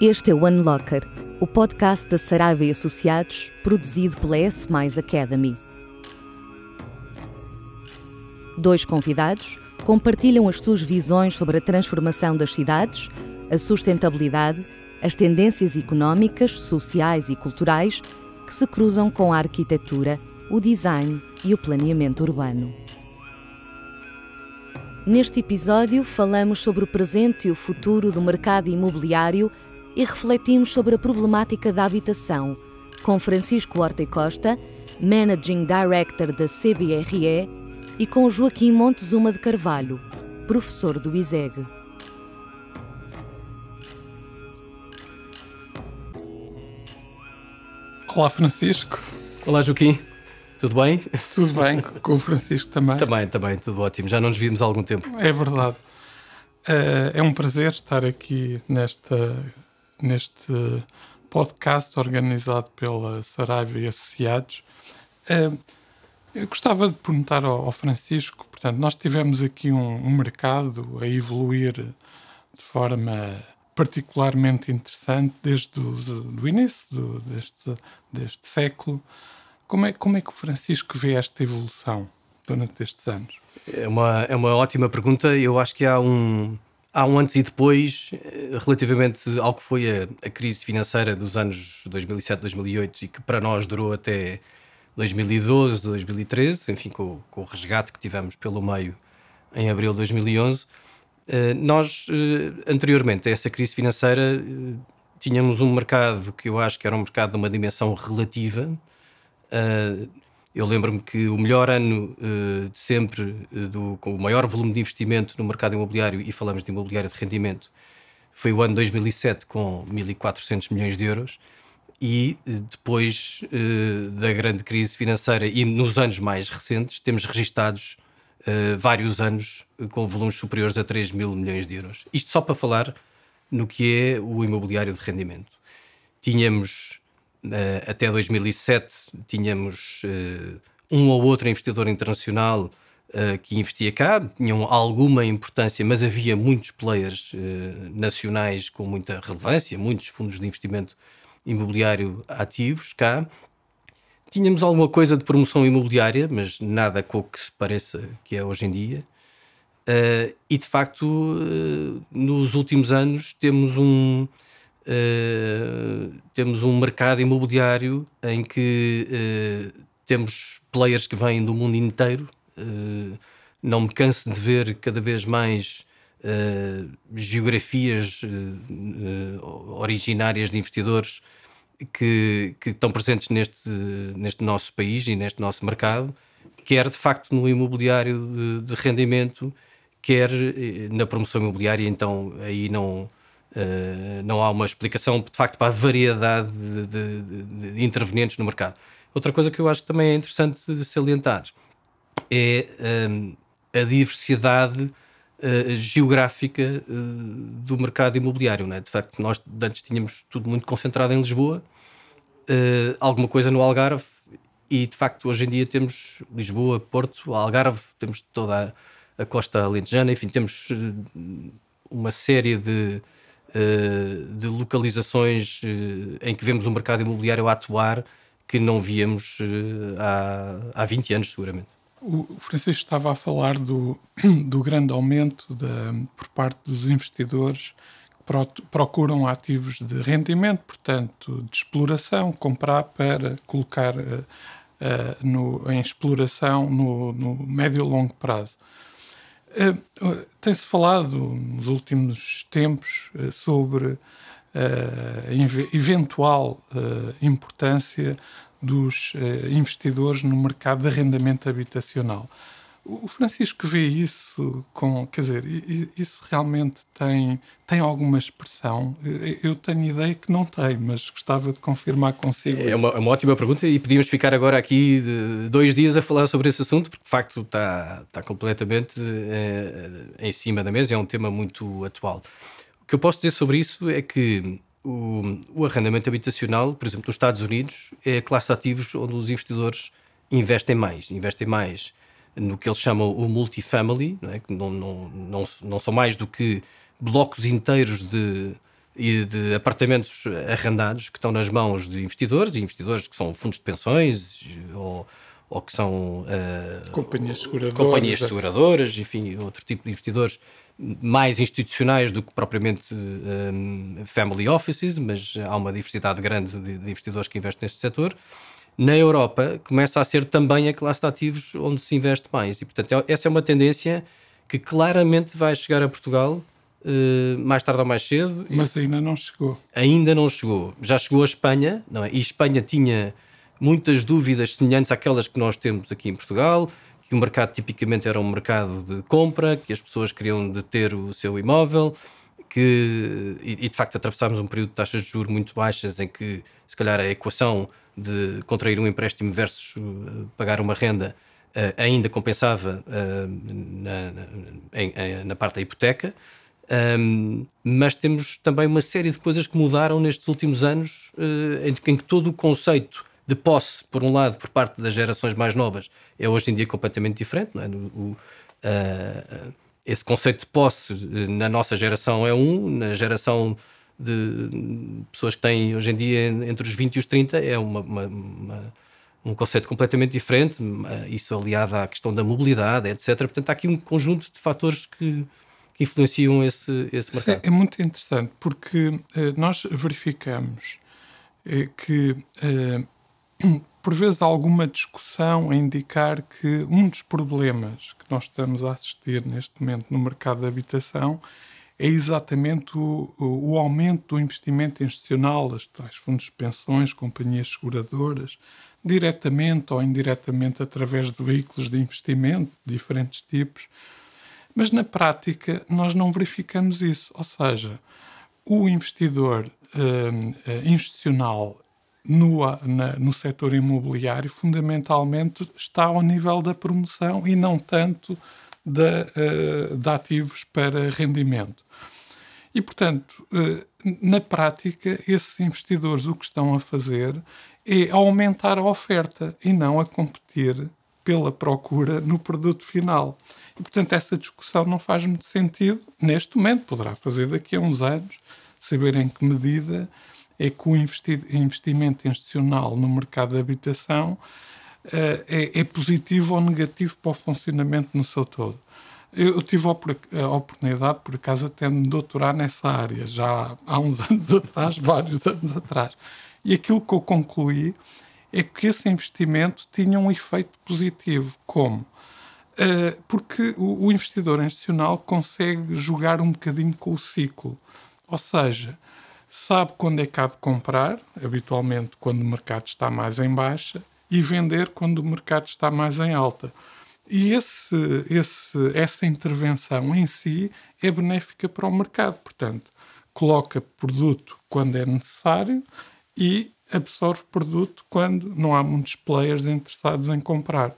Este é o Unlocker, o podcast da Saraiva e Associados, produzido pela S Academy. Dois convidados compartilham as suas visões sobre a transformação das cidades, a sustentabilidade, as tendências económicas, sociais e culturais que se cruzam com a arquitetura, o design e o planeamento urbano. Neste episódio, falamos sobre o presente e o futuro do mercado imobiliário e refletimos sobre a problemática da habitação com Francisco Horta e Costa, Managing Director da CBRE, e com Joaquim Montezuma de Carvalho, professor do ISEG. Olá, Francisco. Olá, Joaquim. Tudo bem? Tudo bem, com o Francisco também. Também, também, tudo ótimo. Já não nos vimos há algum tempo. É verdade. Eh, é um prazer estar aqui nesta neste podcast organizado pela Saraiva e Associados. Eh, eu gostava de perguntar ao Francisco, portanto, nós tivemos aqui um mercado a evoluir de forma particularmente interessante desde o início do, deste, deste século. Como é, como é que o Francisco vê esta evolução durante estes anos? É uma, é uma ótima pergunta. Eu acho que há um, há um antes e depois eh, relativamente ao que foi a, a crise financeira dos anos 2007, 2008 e que para nós durou até 2012, 2013, enfim, com, com o resgate que tivemos pelo meio em abril de 2011. Eh, nós, eh, anteriormente a essa crise financeira, tínhamos um mercado que eu acho que era um mercado de uma dimensão relativa. Eu lembro-me que o melhor ano uh, de sempre, eh, do, com o maior volume de investimento no mercado imobiliário, e falamos de imobiliário de rendimento, foi o ano 2007, com 1.400 milhões de euros. E eh, depois uh, da grande crise financeira e nos anos mais recentes, temos registados uh, vários anos com volumes superiores a 3 mil milhões de euros. Isto só para falar no que é o imobiliário de rendimento. Tínhamos eh, até 2007 tínhamos eh, um ou outro investidor internacional eh, que investia cá, tinham alguma importância, mas havia muitos players nacionais com muita relevância, muitos fundos de investimento imobiliário ativos cá. Tínhamos alguma coisa de promoção imobiliária, mas nada com o que se pareça que é hoje em dia. e de facto, nos últimos anos, temos um, eh, temos um mercado imobiliário em que uh, temos players que vêm do mundo inteiro. Uh, não me canso de ver cada vez mais geografias originárias de investidores que, que, estão presentes neste, neste nosso país e neste nosso mercado, quer de facto no imobiliário de, de rendimento, quer na promoção imobiliária, então aí não, eh, não há uma explicação, de facto, para a variedade de, de, de, intervenientes no mercado. Outra coisa que eu acho que também é interessante salientar é um, ehm, a diversidade uh, geográfica uh, do mercado imobiliário. Né? De facto, nós antes tínhamos tudo muito concentrado em Lisboa, alguma coisa no Algarve, e de facto, hoje em dia temos Lisboa, Porto, Algarve, temos toda a, a costa alentejana, enfim, temos uma série de eh, de localizações eh, em que vemos o um mercado imobiliário atuar que não víamos eh, há, há 20 anos, seguramente. O Francisco estava a falar do, do grande aumento da, por parte dos investidores que procuram ativos de rendimento, portanto, de exploração, comprar para colocar uh, no, em exploração no, no médio e longo prazo. Eh, tem-se falado nos últimos tempos eh, sobre eh, a eventual importância dos investidores no mercado de arrendamento habitacional. O Francisco vê isso com, quer dizer, isso realmente tem, tem alguma expressão? Eu tenho ideia que não tem, mas gostava de confirmar consigo. É uma, é uma, ótima pergunta e podíamos ficar agora aqui dois dias a falar sobre esse assunto, porque de facto está, está completamente eh, em cima da mesa, é um tema muito atual. O que eu posso dizer sobre isso é que o, o arrendamento habitacional, por exemplo, nos Estados Unidos, é a classe de ativos onde os investidores investem mais, investem mais no que eles chamam o multifamily, não é? que não, não, não, não são mais do que blocos inteiros de, de apartamentos arrendados que estão nas mãos de investidores, e investidores que são fundos de pensões ou, ou que são uh, companhias, seguradoras, companhias é seguradoras, enfim, outro tipo de investidores mais institucionais do que propriamente um, eh, family offices, mas há uma diversidade grande de, de investidores que investem neste setor na Europa começa a ser também a classe de ativos onde se investe mais. E, portanto, é, essa é uma tendência que claramente vai chegar a Portugal uh, mais tarde ou mais cedo. Mas ainda não chegou. Ainda não chegou. Já chegou a Espanha, não é? E Espanha tinha muitas dúvidas semelhantes àquelas que nós temos aqui em Portugal, que o mercado tipicamente era um mercado de compra, que as pessoas queriam deter o seu imóvel, que, e, e de facto atravessámos um período de taxas de juros muito baixas em que se calhar a equação de contrair um empréstimo versus eh, pagar uma renda uh, ainda compensava uh, na, na, em, na, parte da hipoteca, um, mas temos também uma série de coisas que mudaram nestes últimos anos, uh, em, que todo o conceito de posse, por um lado, por parte das gerações mais novas, é hoje em dia completamente diferente. Não é? O, o, ah, esse conceito de posse eh, na nossa geração é um, na geração de hum, pessoas que têm hoje em dia entre os 20 e os 30 é uma, uma, uma, um conceito completamente diferente, hum, eh, isso aliado à questão da mobilidade, etc. Portanto, há aqui um conjunto de fatores que, que influenciam esse, esse mercado. É, é muito interessante, porque eh, nós verificamos que por vezes, alguma discussão a indicar que um dos problemas que nós estamos a assistir neste momento no mercado de habitação é exatamente o, o aumento do investimento institucional, as tais fundos de pensões, companhias seguradoras, diretamente ou indiretamente através de veículos de investimento, de diferentes tipos. Mas na prática nós não verificamos isso, ou seja, o investidor hum, eh, institucional no, na, no setor imobiliário, fundamentalmente, está ao nível da promoção e não tanto de, eh, de ativos para rendimento. E, portanto, eh, na prática, esses investidores o que estão a fazer é aumentar a oferta e não a competir pela procura no produto final. E, portanto, essa discussão não faz muito sentido neste momento. Poderá fazer daqui a uns anos, saber em que medida é que o investimento institucional no mercado de habitação eh, é, é, positivo ou negativo para o funcionamento no seu todo. Eu tive a oportunidade, por acaso, até me doutorar nessa área, já há uns anos atrás, vários anos atrás. E aquilo que eu concluí é que esse investimento tinha um efeito positivo. Como? Eh, porque o investidor institucional consegue jogar um bocadinho com o ciclo. Ou seja, sabe quando é que há de comprar, habitualmente quando o mercado está mais em baixa, e vender quando o mercado está mais em alta. E esse, esse, essa intervenção em si é benéfica para o mercado, portanto, coloca produto quando é necessário e absorve produto quando não há muitos players interessados em comprar.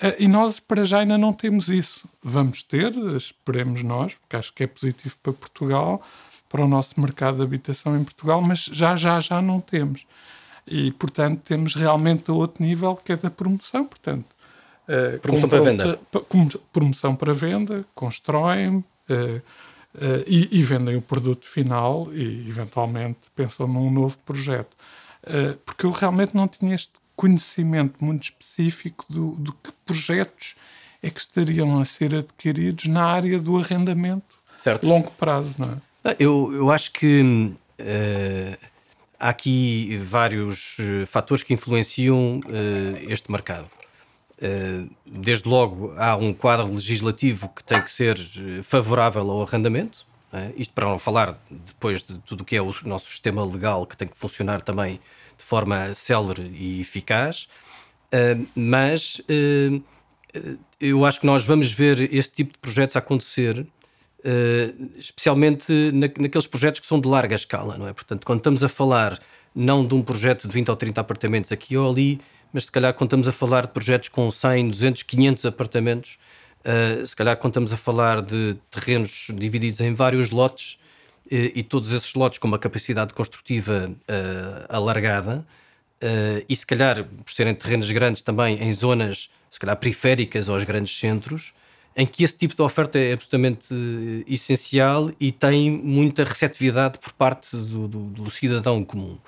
Ah, e nós, para já, ainda não temos isso. Vamos ter, esperemos nós, porque acho que é positivo para Portugal, para o nosso mercado de habitação em Portugal, mas já, já, já não temos. E, portanto, temos realmente a outro nível que é da promoção, portanto. Uh, promoção para venda. Promoção para venda, constroem uh, eh, uh, eh, e, e, vendem o produto final e, eventualmente, pensam num novo projeto. porque eu realmente não tinha este conhecimento muito específico do, do que projetos é que estariam a ser adquiridos na área do arrendamento certo. longo prazo, não é? Ah, eu, eu acho que uh, há aqui vários eh, fatores que influenciam uh, este mercado. Ah, desde logo, há um quadro legislativo que tem que ser eh, favorável ao arrendamento, é? Isto para não falar depois de tudo o que é o nosso sistema legal, que tem que funcionar também de forma célere e eficaz. mas eu acho que nós vamos ver esse tipo de projetos acontecer Uh, especialmente na, naqueles projetos que são de larga escala, não é? Portanto, quando estamos a falar não de um projeto de 20 ou 30 apartamentos aqui ou ali, mas se calhar quando estamos a falar de projetos com 100, 200, 500 apartamentos, uh, se calhar quando estamos a falar de terrenos divididos em vários lotes uh, e todos esses lotes com uma capacidade construtiva alargada, e se calhar por serem terrenos grandes também em zonas, se calhar periféricas aos grandes centros, em que esse tipo de oferta é absolutamente eh, essencial e tem muita receptividade por parte do, do, do cidadão comum.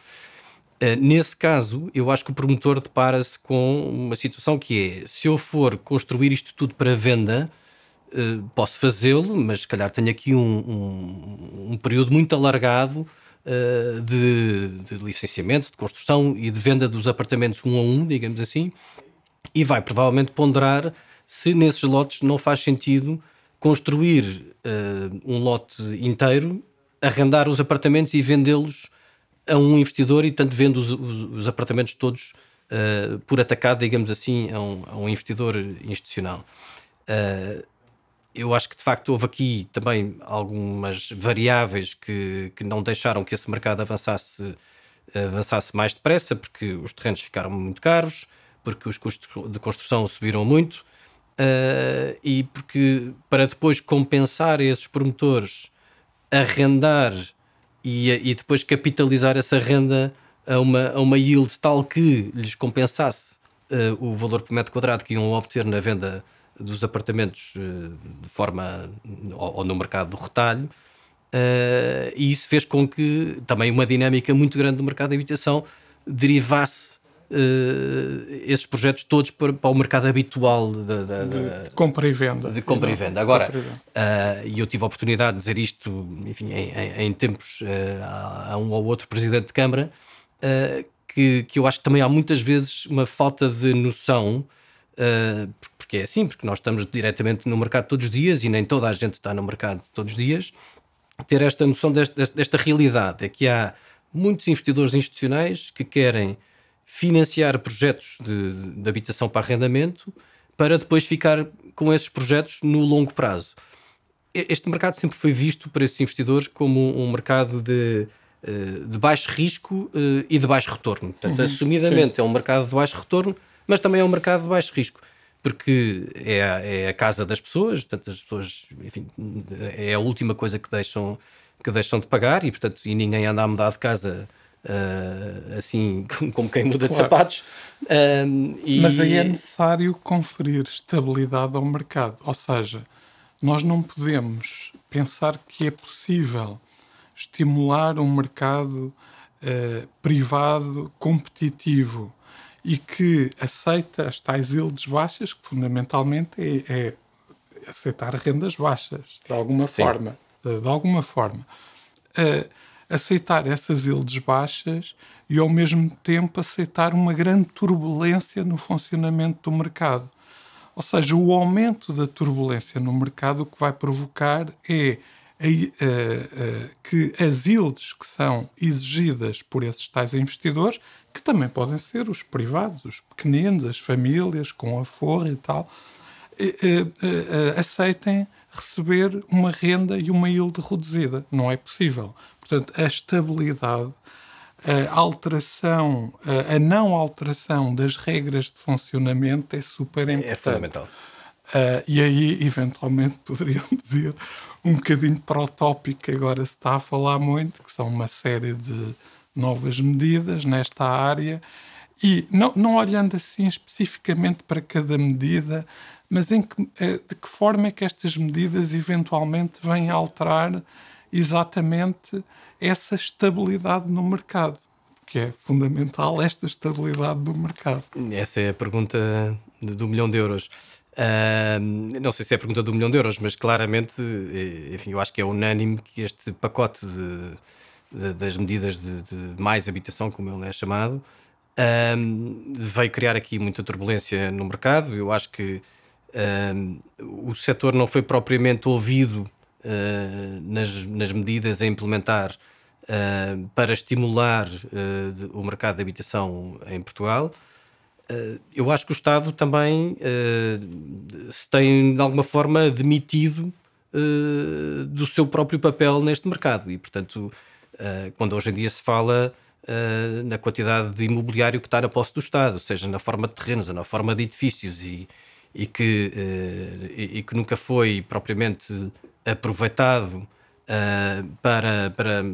Eh, nesse caso, eu acho que o promotor depara-se com uma situação que é: se eu for construir isto tudo para venda, eh, posso fazê-lo, mas se calhar tenho aqui um, um, um período muito alargado de, de, licenciamento, de construção e de venda dos apartamentos um a um, digamos assim, e vai provavelmente ponderar se nesses lotes não faz sentido construir uh, um lote inteiro, arrendar os apartamentos e vendê-los a um investidor e, tanto vendo os, os, os apartamentos todos uh, por atacado, digamos assim, a um, a um investidor institucional. Uh, eu acho que de facto houve aqui também algumas variáveis que, que não deixaram que esse mercado avançasse, avançasse mais depressa, porque os terrenos ficaram muito caros, porque os custos de construção subiram muito, Uh, e porque para depois compensar esses promotores arrendar e, e depois capitalizar essa renda a uma, a uma yield tal que lhes compensasse uh, o valor por metro quadrado que iam obter na venda dos apartamentos uh, de forma ou, ou, no mercado do retalho e isso fez com que também uma dinâmica muito grande do mercado de habitação derivasse uh, esses projetos todos para, para o mercado habitual de, de, de, de, compra e venda. De compra e venda. Agora, e uh, eu tive a oportunidade de dizer isto enfim, em, em, em tempos uh, eh, a, um ou outro presidente de Câmara, que, que eu acho que também há muitas vezes uma falta de noção porque é assim, porque nós estamos diretamente no mercado todos os dias e nem toda a gente está no mercado todos os dias, ter esta noção desta, desta realidade, é que há muitos investidores institucionais que querem financiar projetos de, de habitação para arrendamento para depois ficar com esses projetos no longo prazo. Este mercado sempre foi visto por esses investidores como um mercado de, eh, de baixo risco eh, e de baixo retorno. Portanto, uhum, assumidamente sim. é um mercado de baixo retorno, mas também é um mercado de baixo risco porque é a, é a, casa das pessoas, portanto, as pessoas, enfim, é a última coisa que deixam, que deixam de pagar e, portanto, e ninguém anda a mudar de casa uh, assim como quem muda claro. de sapatos. Ehm, e... Mas aí é necessário conferir estabilidade ao mercado, ou seja, nós não podemos pensar que é possível estimular um mercado uh, privado competitivo e que aceita as tais ildes baixas, que fundamentalmente é, é aceitar rendas baixas, de alguma Sim. forma. Eh, de alguma forma. Uh, aceitar essas ilhas baixas e, ao mesmo tempo, aceitar uma grande turbulência no funcionamento do mercado. Ou seja, o aumento da turbulência no mercado o que vai provocar é eh, eh, que as yields que são exigidas por esses tais investidores, que também podem ser os privados, os pequeninos, as famílias com forra e tal, eh, aceitem receber uma renda e uma yield reduzida. Não é possível. Portanto, a estabilidade, a alteração, a não alteração das regras de funcionamento é super é importante. É fundamental. Uh, e aí, eventualmente, poderíamos ir um bocadinho para o tópico que agora se está a falar muito, que são uma série de novas medidas nesta área. E não, não olhando assim especificamente para cada medida, mas em que, eh, de que forma é que estas medidas eventualmente vêm alterar exatamente essa estabilidade no mercado, que é fundamental esta estabilidade do mercado. Essa é a pergunta do milhão de euros. Uh, não sei se é a pergunta do milhão de euros, mas claramente, eh, enfim, eu acho que é unânime que este pacote de, de, das medidas de, de, mais habitação, como ele é chamado, veio criar aqui muita turbulência no mercado. Eu acho que o setor não foi propriamente ouvido eh, nas, nas, medidas a implementar uh, para estimular eh, o mercado de habitação em Portugal. Eu acho que o Estado também se tem, de alguma forma, demitido do seu próprio papel neste mercado. E, portanto, quando hoje em dia se fala na quantidade de imobiliário que está na posse do Estado, seja na forma de terrenos, na forma de edifícios e, e, que, e que nunca foi propriamente aproveitado uh, para, para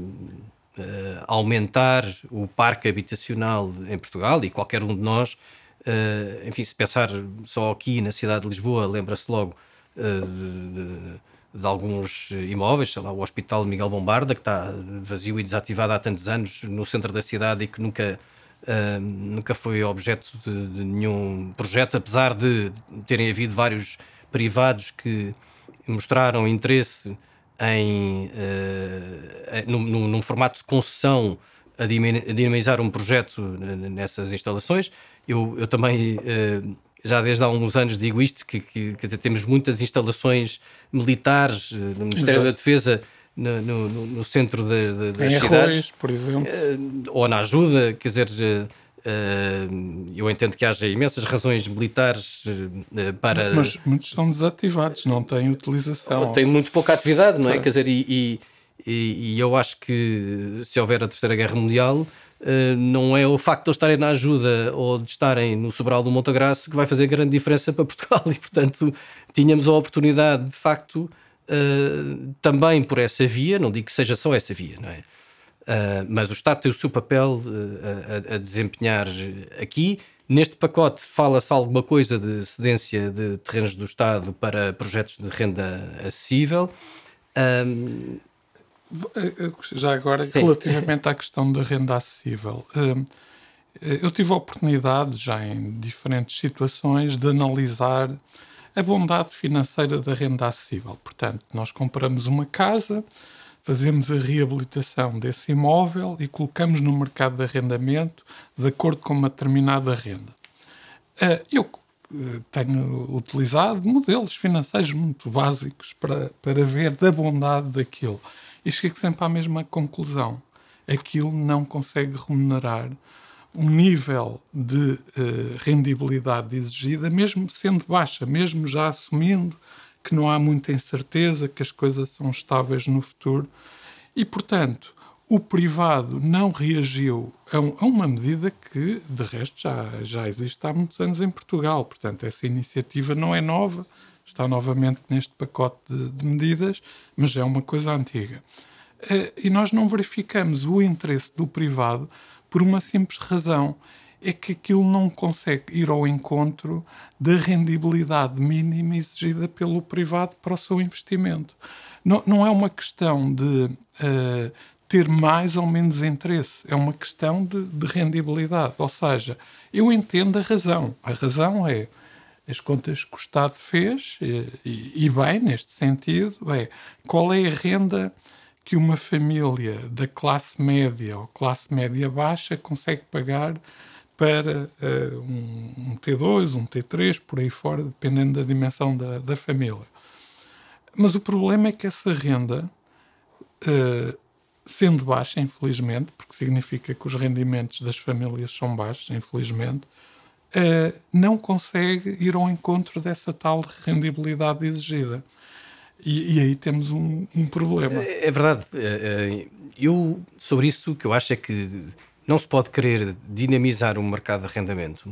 Uh, aumentar o parque habitacional em Portugal e qualquer um de nós, uh, enfim, se pensar só aqui na cidade de Lisboa, lembra-se logo uh, de, de, alguns imóveis, sei lá, o Hospital Miguel Bombarda, que está vazio e desativado há tantos anos no centro da cidade e que nunca. nunca foi objeto de, de, nenhum projeto, apesar de terem havido vários privados que mostraram interesse em, uh, num, num, formato de concessão a dinamizar um projeto eh, nessas instalações. Eu, eu também uh, já desde há uns anos digo isto, que, que, que temos muitas instalações militares uh, Ministério Exato. da Defesa no, no, no centro de, de, das em cidades. Arroz, por exemplo. Uh, ou na ajuda, quer dizer eu entendo que haja imensas razões militares eh, eh, para. Mas muitos são desativados, não têm utilização. Tem muito pouca atividade, não é? é. Quer dizer, e, e, e, eu acho que se houver a Terceira Guerra Mundial. Eh, não é o facto de eles estarem na ajuda ou de estarem no Sobral do Graça que vai fazer grande diferença para Portugal e, portanto, tínhamos a oportunidade, de facto, também por essa via, não digo que seja só essa via, não é? Ah, mas o Estado tem o seu papel uh, a, a, desempenhar aqui. Neste pacote fala-se alguma coisa de cedência de terrenos do Estado para projetos de renda acessível. Um... Eh, eh, já agora, Sim. relativamente à questão da renda acessível, eh, eu tive a oportunidade, já em diferentes situações, de analisar a bondade financeira da renda acessível. Portanto, nós compramos uma casa fazemos a reabilitação desse imóvel e colocamos no mercado de arrendamento de acordo com uma determinada renda. Ah, eu eh, tenho utilizado modelos financeiros muito básicos para, para ver da bondade daquilo e chego sempre à mesma conclusão. Aquilo não consegue remunerar um nível de eh, rendibilidade exigida, mesmo sendo baixa, mesmo já assumindo que não há muita incerteza, que as coisas são estáveis no futuro. E, portanto, o privado não reagiu a, um, a uma medida que, de resto, já, já existe há muitos anos em Portugal. Portanto, essa iniciativa não é nova, está novamente neste pacote de, de medidas, mas é uma coisa antiga. Eh, e nós não verificamos o interesse do privado por uma simples razão é que aquilo não consegue ir ao encontro da rendibilidade mínima exigida pelo privado para o seu investimento. Não, não é uma questão de uh, ter mais ou menos interesse, é uma questão de, de, rendibilidade. Ou seja, eu entendo a razão. A razão é as contas que o Estado fez, e, eh, e, e bem neste sentido, é qual é a renda que uma família da classe média ou classe média baixa consegue pagar para uh, um, um, T2, um T3, por aí fora, dependendo da dimensão da, da família. Mas o problema é que essa renda, uh, sendo baixa, infelizmente, porque significa que os rendimentos das famílias são baixos, infelizmente, uh, não consegue ir ao encontro dessa tal rendibilidade exigida. E, e aí temos um, um, problema. É, é verdade. Eu, sobre isso, o que eu acho é que não se pode querer dinamizar um mercado de arrendamento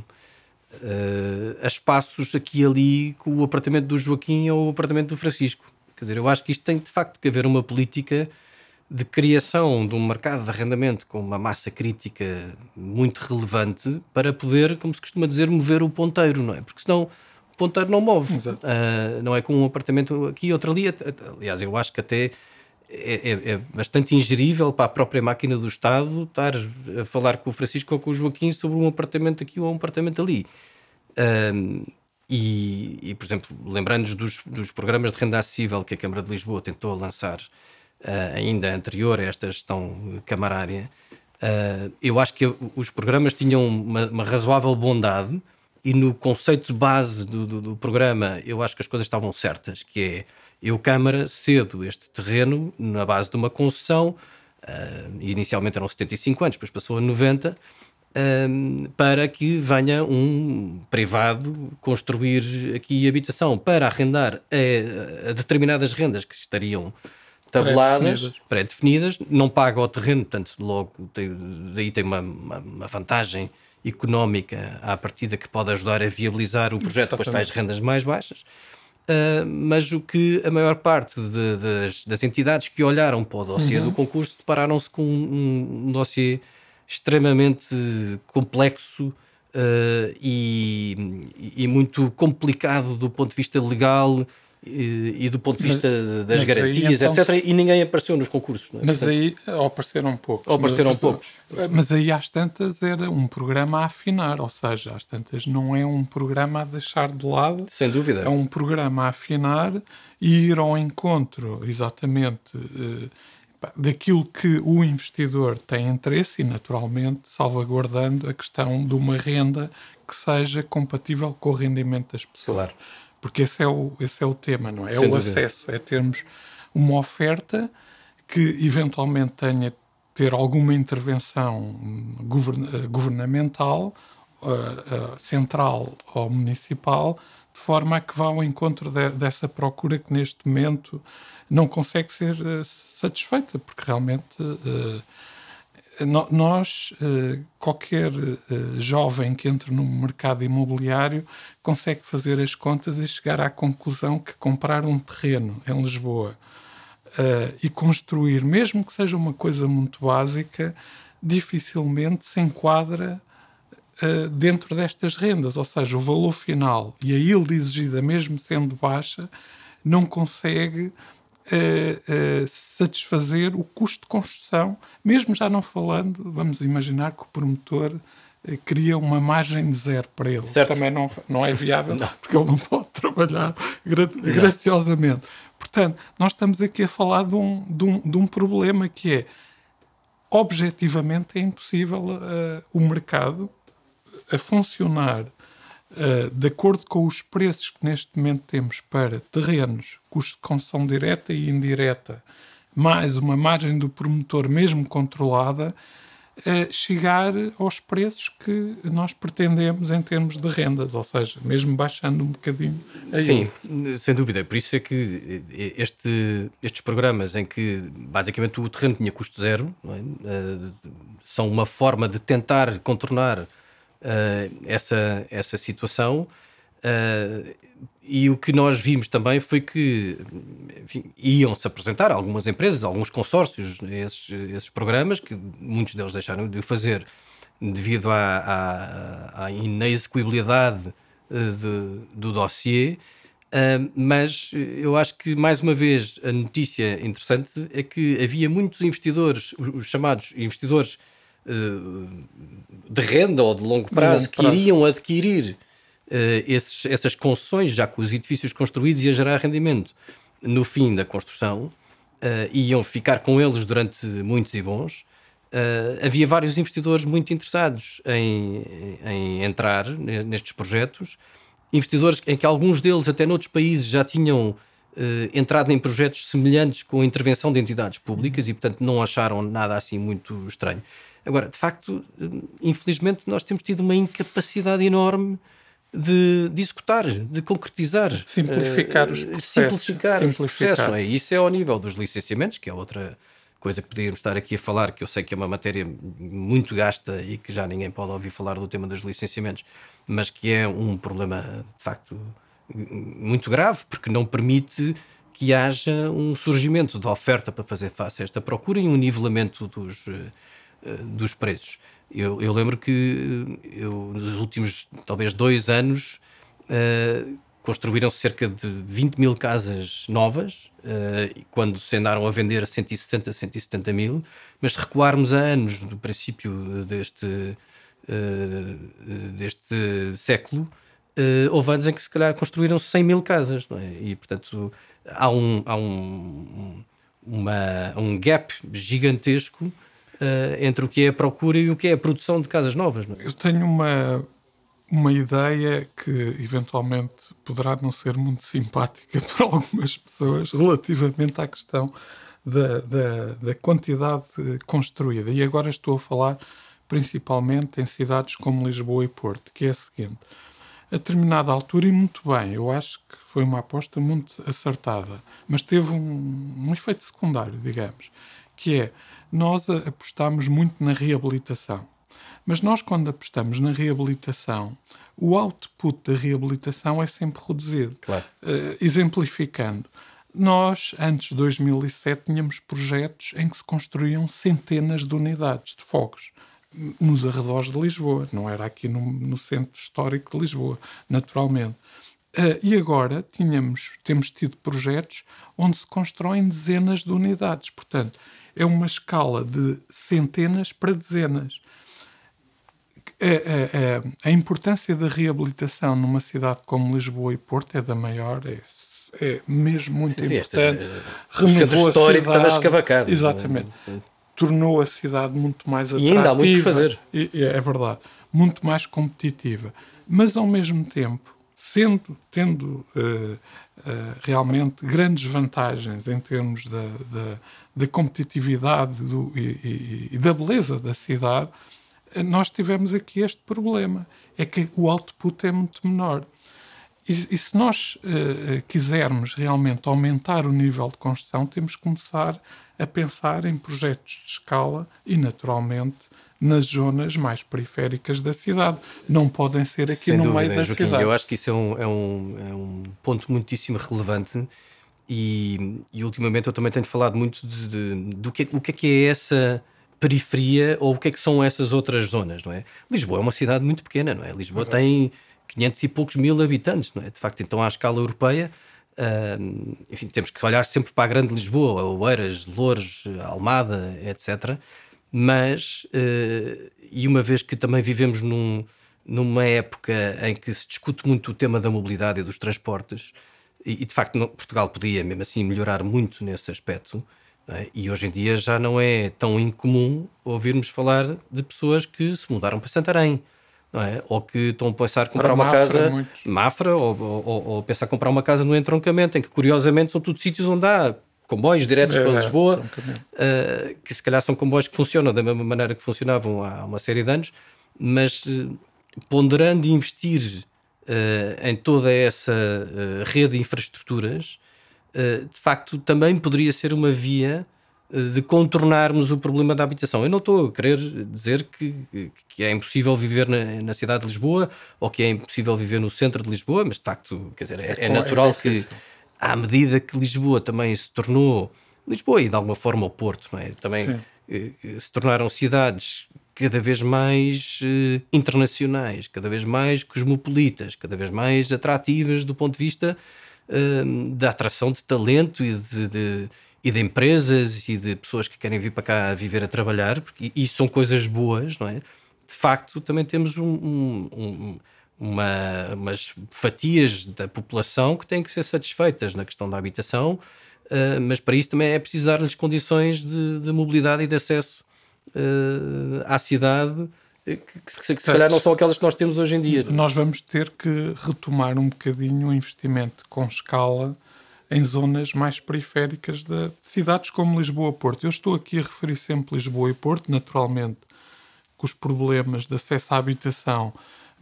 uh, a espaços aqui e ali com o apartamento do Joaquim ou o apartamento do Francisco. Quer dizer, eu acho que isto tem de facto que haver uma política de criação de um mercado de arrendamento com uma massa crítica muito relevante para poder, como se costuma dizer, mover o ponteiro, não é? Porque senão o ponteiro não move. Uh, não é com um apartamento aqui, e outro ali. Aliás, eu acho que até é, é, é, bastante ingerível para a própria máquina do Estado estar a falar com o Francisco ou com o Joaquim sobre um apartamento aqui ou um apartamento ali. Um, e, e, por exemplo, lembrando-nos dos, dos, programas de renda acessível que a Câmara de Lisboa tentou lançar uh, ainda anterior a esta gestão camarária, uh, eu acho que os programas tinham uma, uma, razoável bondade e no conceito base do, do, do programa eu acho que as coisas estavam certas, que é eu, Câmara, cedo este terreno na base de uma concessão, uh, inicialmente eram 75 anos, depois passou a 90, ah, para que venha um privado construir aqui habitação para arrendar a, a determinadas rendas que estariam tabuladas, pré-definidas, pré não paga o terreno, portanto, logo tem, daí tem uma, uma, uma, vantagem económica à partida que pode ajudar a viabilizar o projeto com as tais rendas mais baixas. Uh, mas o que a maior parte de, das, das, entidades que olharam para o dossiê uhum. do concurso depararam-se com um, um dossiê extremamente complexo uh, e, e, muito complicado do ponto de vista legal e, e do ponto de vista mas, das mas garantias, aí, então, etc. E ninguém apareceu nos concursos. É? Mas Portanto, aí eh, apareceram poucos. Ou apareceram mas, poucos. Mas aí às tantas era um programa a afinar, ou seja, às tantas não é um programa a deixar de lado. Sem dúvida. É um programa a afinar e ir ao encontro, exatamente, eh, daquilo que o investidor tem interesse e, naturalmente, salvaguardando a questão de uma renda que seja compatível com o rendimento das pessoas. Claro. Porque esse é o, esse é o tema, não é? é Sem é o dúvida. acesso, é termos uma oferta que eventualmente tenha ter alguma intervenção hum, govern eh, governamental, uh, uh, central ou municipal, de forma a que vá ao encontro de, dessa procura que neste momento não consegue ser uh, satisfeita, porque realmente nós, eh, qualquer eh, jovem que entre no mercado imobiliário, consegue fazer as contas e chegar à conclusão que comprar um terreno em Lisboa eh, e construir, mesmo que seja uma coisa muito básica, dificilmente se enquadra dentro destas rendas. Ou seja, o valor final e a yield exigida, mesmo sendo baixa, não consegue uh, satisfazer o custo de construção, mesmo já não falando, vamos imaginar que o promotor uh, cria uma margem de zero para ele. Certo. Também não, não é viável, não. porque ele não pode trabalhar gra não. graciosamente. Portanto, nós estamos aqui a falar de um, de um, de um problema que é, objetivamente, é impossível eh, o mercado a funcionar eh, de acordo com os preços que neste momento temos para terrenos, custo de construção direta e indireta, mais uma margem do promotor mesmo controlada, uh, chegar aos preços que nós pretendemos em termos de rendas, ou seja, mesmo baixando um bocadinho. Aí. Sim, sem dúvida. Por isso é que eh, este, estes programas em que basicamente o terreno tinha custo zero é? uh, são uma forma de tentar contornar uh, essa, essa situação. Uh, e o que nós vimos também foi que iam-se apresentar algumas empresas, alguns consórcios, esses, esses programas, que muitos deles deixaram de o fazer devido à, à, à eh, de, do dossiê. Uh, mas eu acho que, mais uma vez, a notícia interessante é que havia muitos investidores, os, os chamados investidores eh, de renda ou de longo prazo, prazo. que iriam adquirir eh, esses, essas concessões, já com os edifícios construídos, e a gerar rendimento no fim da construção, eh, iam ficar com eles durante muitos e bons. Uh, havia vários investidores muito interessados em, em, entrar nestes projetos, investidores em que alguns deles, até noutros países, já tinham uh, entrado em projetos semelhantes com a intervenção de entidades públicas e, portanto, não acharam nada assim muito estranho. Agora, de facto, eh, infelizmente, nós temos tido uma incapacidade enorme de, de executar, de concretizar. Eh, simplificar os processos. Simplificar, simplificar. os processos. É? Isso é ao nível dos licenciamentos, que é outra coisa que poderíamos estar aqui a falar, que eu sei que é uma matéria muito gasta e que já ninguém pode ouvir falar do tema dos licenciamentos, mas que é um problema, de facto, muito grave, porque não permite que haja um surgimento de oferta para fazer face a esta procura e um nivelamento dos eh, eh, dos preços. Eu, eu, lembro que eh, eu, nos últimos talvez dois anos uh, construíram-se cerca de 20 mil casas novas, uh, quando se andaram a vender a 160, 170 mil, mas se recuarmos a anos do princípio deste, uh, deste século, houve anos em que se calhar construíram 100 mil casas, é? E portanto há um, há um, uma, um gap gigantesco eh, entre o que é a procura e o que é a produção de casas novas. Não? É? Eu tenho uma, uma ideia que eventualmente poderá não ser muito simpática para algumas pessoas relativamente à questão da, da, da quantidade construída. E agora estou a falar principalmente em cidades como Lisboa e Porto, que é a seguinte. A determinada altura, e muito bem, eu acho que foi uma aposta muito acertada, mas teve um, um efeito secundário, digamos, que é nós apostamos muito na reabilitação. Mas nós, quando apostamos na reabilitação, o output da reabilitação é sempre reduzido. Claro. Uh, exemplificando, nós, antes de 2007, tínhamos projetos em que se construíam centenas de unidades de fogos nos arredores de Lisboa, não era aqui no, no centro histórico de Lisboa, naturalmente. Uh, e agora tínhamos, temos tido projetos onde se constroem dezenas de unidades. Portanto, é uma escala de centenas para dezenas. A, a, a, importância da reabilitação numa cidade como Lisboa e Porto é da maior, é, é mesmo muito sim, importante. É Removeu a renovou histórico estava é? Exatamente. Né? Tornou a cidade muito mais atrativa. E ainda há muito que fazer. E, é verdade. Muito mais competitiva. Mas, ao mesmo tempo, sendo, tendo uh, eh, realmente grandes vantagens em termos da, da, da competitividade do, e, e, e, da beleza da cidade, eh, nós tivemos aqui este problema: é que o output é muito menor. E, e se nós uh, quisermos realmente aumentar o nível de construção, temos que começar a pensar em projetos de escala e, naturalmente, nas zonas mais periféricas da cidade. Não podem ser aqui Sem no dúvida, meio da Joaquim, cidade. Eu acho que isso é um, é um, é um ponto muitíssimo relevante. E, e, ultimamente eu também tenho falado muito de, de, do que, o que é que é essa periferia ou o que é que são essas outras zonas, não é? Lisboa é uma cidade muito pequena, não é? Lisboa é. tem 500 e poucos mil habitantes, não é? De facto, então à escala europeia, ah, enfim, temos que olhar sempre para a grande Lisboa, Oeiras, Louros, Almada, etc mas, uh, e uma vez que também vivemos num, numa época em que se discute muito o tema da mobilidade e dos transportes, e, e de facto não, Portugal podia mesmo assim melhorar muito nesse aspecto, é? e hoje em dia já não é tão incomum ouvirmos falar de pessoas que se mudaram para Santarém. É? Ou que estão a pensar comprar uma Mafra, casa muitos. Mafra, ou, ou, ou, pensar comprar uma casa no entroncamento, em que curiosamente são todos sítios onde há comboios diretos é, para Lisboa, uh, que se calhar são comboios que funcionam da mesma maneira que funcionavam há uma série de anos, mas uh, ponderando investir uh, em toda essa rede de infraestruturas, de facto também poderia ser uma via de contornarmos o problema da habitação. Eu não estou a querer dizer que, que é impossível viver na, na, cidade de Lisboa ou que é impossível viver no centro de Lisboa, mas de facto, quer dizer, é, é, é, é natural que à medida que Lisboa também se tornou Lisboa e de alguma forma o Porto, não é? Também eh, eh, se tornaram cidades cada vez mais eh, internacionais, cada vez mais cosmopolitas, cada vez mais atrativas do ponto de vista eh, da atração de talento e de, de, e de empresas e de pessoas que querem vir para cá viver a trabalhar, porque isso são coisas boas, não é? De facto, também temos um, um, um uma, umas fatias da população que têm que ser satisfeitas na questão da habitação, uh, mas para isso também é preciso dar-lhes condições de, de, mobilidade e de acesso uh, à cidade. Que, eh, que, que se calhar não são aquelas que nós temos hoje em dia. É? Nós vamos ter que retomar um bocadinho o investimento com escala em zonas mais periféricas de cidades como Lisboa e Porto. Eu estou aqui a referir sempre Lisboa e Porto, naturalmente, com os problemas de acesso à habitação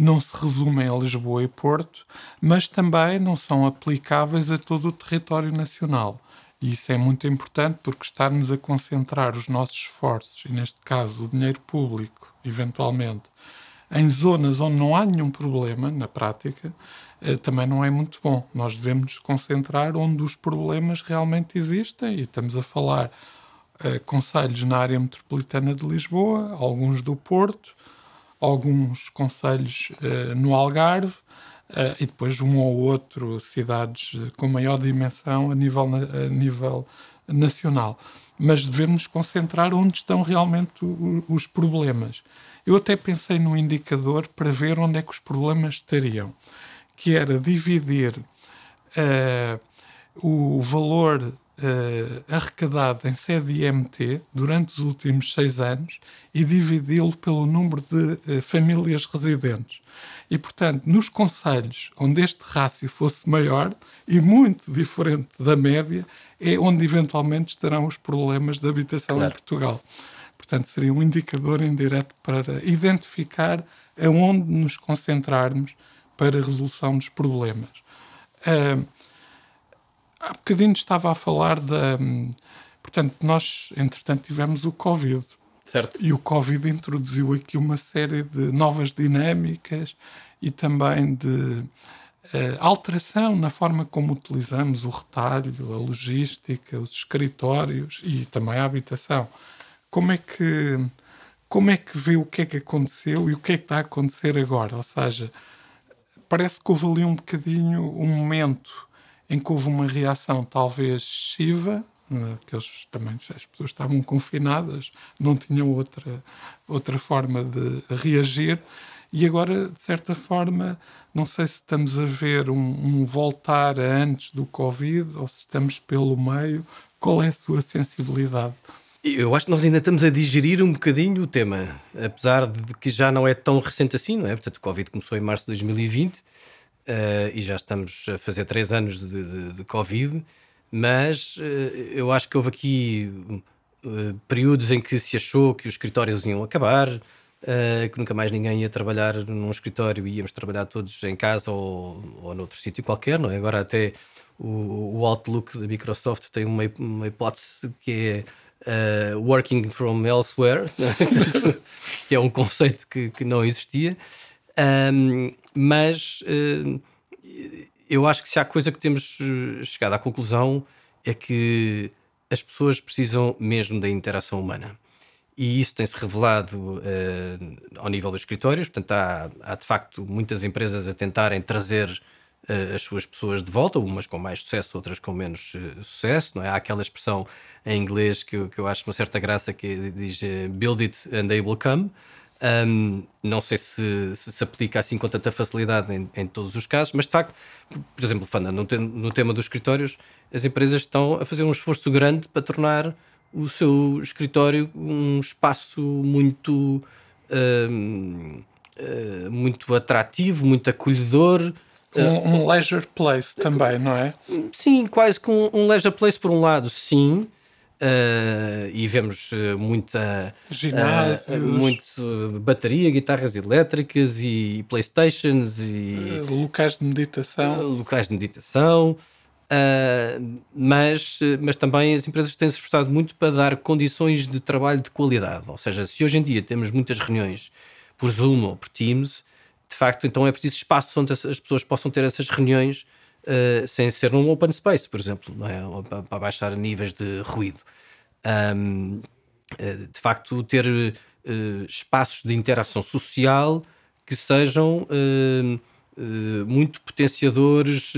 não se resumem a Lisboa e Porto, mas também não são aplicáveis a todo o território nacional. E isso é muito importante porque estarmos a concentrar os nossos esforços, e neste caso o dinheiro público, eventualmente, em zonas onde não há nenhum problema, na prática, eh, também não é muito bom. Nós devemos nos concentrar onde os problemas realmente existem, e estamos a falar eh, conselhos na área metropolitana de Lisboa, alguns do Porto, alguns conselhos uh, no Algarve uh, e depois um ou outro cidades eh, com maior dimensão a nível, a nível nacional. Mas devemos concentrar onde estão realmente os problemas. Eu até pensei num indicador para ver onde é que os problemas estariam, que era dividir uh, o valor uh, arrecadado em sede IMT durante os últimos seis anos e dividi-lo pelo número de uh, famílias residentes. E, portanto, nos conselhos onde este rácio fosse maior e muito diferente da média, é onde eventualmente estarão os problemas de habitação claro. em Portugal. Portanto, seria um indicador indireto para identificar aonde nos concentrarmos para a resolução dos problemas. Uh, há bocadinho estava a falar da. Hum, portanto, nós, entretanto, tivemos o Covid. Certo. E o Covid introduziu aqui uma série de novas dinâmicas e também de uh, alteração na forma como utilizamos o retalho, a logística, os escritórios e também a habitação. Como é que como é que vê o que é que aconteceu e o que é que está a acontecer agora? Ou seja, parece que houve ali um bocadinho um momento em que houve uma reação talvez excessiva, né, que eles, também as pessoas estavam confinadas, não tinham outra, outra forma de reagir. E agora, de certa forma, não sei se estamos a ver um, um voltar a antes do Covid ou se estamos pelo meio. Qual é a sua sensibilidade? Eu acho que nós ainda estamos a digerir um bocadinho o tema, apesar de que já não é tão recente assim, não é? Portanto, o Covid começou em março de 2020 uh, e já estamos a fazer três anos de, de, de Covid, mas uh, eu acho que houve aqui uh, períodos em que se achou que os escritórios iam acabar, que nunca mais ninguém ia trabalhar num escritório e íamos trabalhar todos em casa ou, ou noutro sítio qualquer, não é? Agora até o, o Outlook da Microsoft tem uma, uma hipótese que é Uh, working from Elsewhere, que é um conceito que, que não existia. Um, mas eh, eu acho que se há coisa que temos eh, chegado à conclusão é que as pessoas precisam mesmo da interação humana. E isso tem-se revelado uh, ao nível dos escritórios. Portanto, há, há, de facto muitas empresas a tentarem trazer uh, as suas pessoas de volta, umas com mais sucesso, outras com menos uh, sucesso. Não é? Há aquela expressão em inglês que eu, que eu acho uma certa graça que diz build it and they will come. Um, não sei se, se, se aplica assim com tanta facilidade em, em, todos os casos, mas de facto, por exemplo, Fana, no, te, no, tema dos escritórios, as empresas estão a fazer um esforço grande para tornar o seu escritório um espaço muito, um, ah, muito atrativo, muito acolhedor. Um, ah, um leisure place também, não é? Sim, quase com um leisure place por um lado, sim, Uh, e vemos eh, muita eh, ginásio, uh, muito bateria, guitarras elétricas e playstations e uh, locais de meditação, locais de meditação, mas mas também as empresas têm se esforçado muito para dar condições de trabalho de qualidade. Ou seja, se hoje em dia temos muitas reuniões por Zoom ou por Teams, de facto então é preciso espaço onde as pessoas possam ter essas reuniões uh, sem ser num open space, por exemplo, não é? para, baixar níveis de ruído. Um, eh, de facto, ter uh, espaços de interação social que sejam muito potenciadores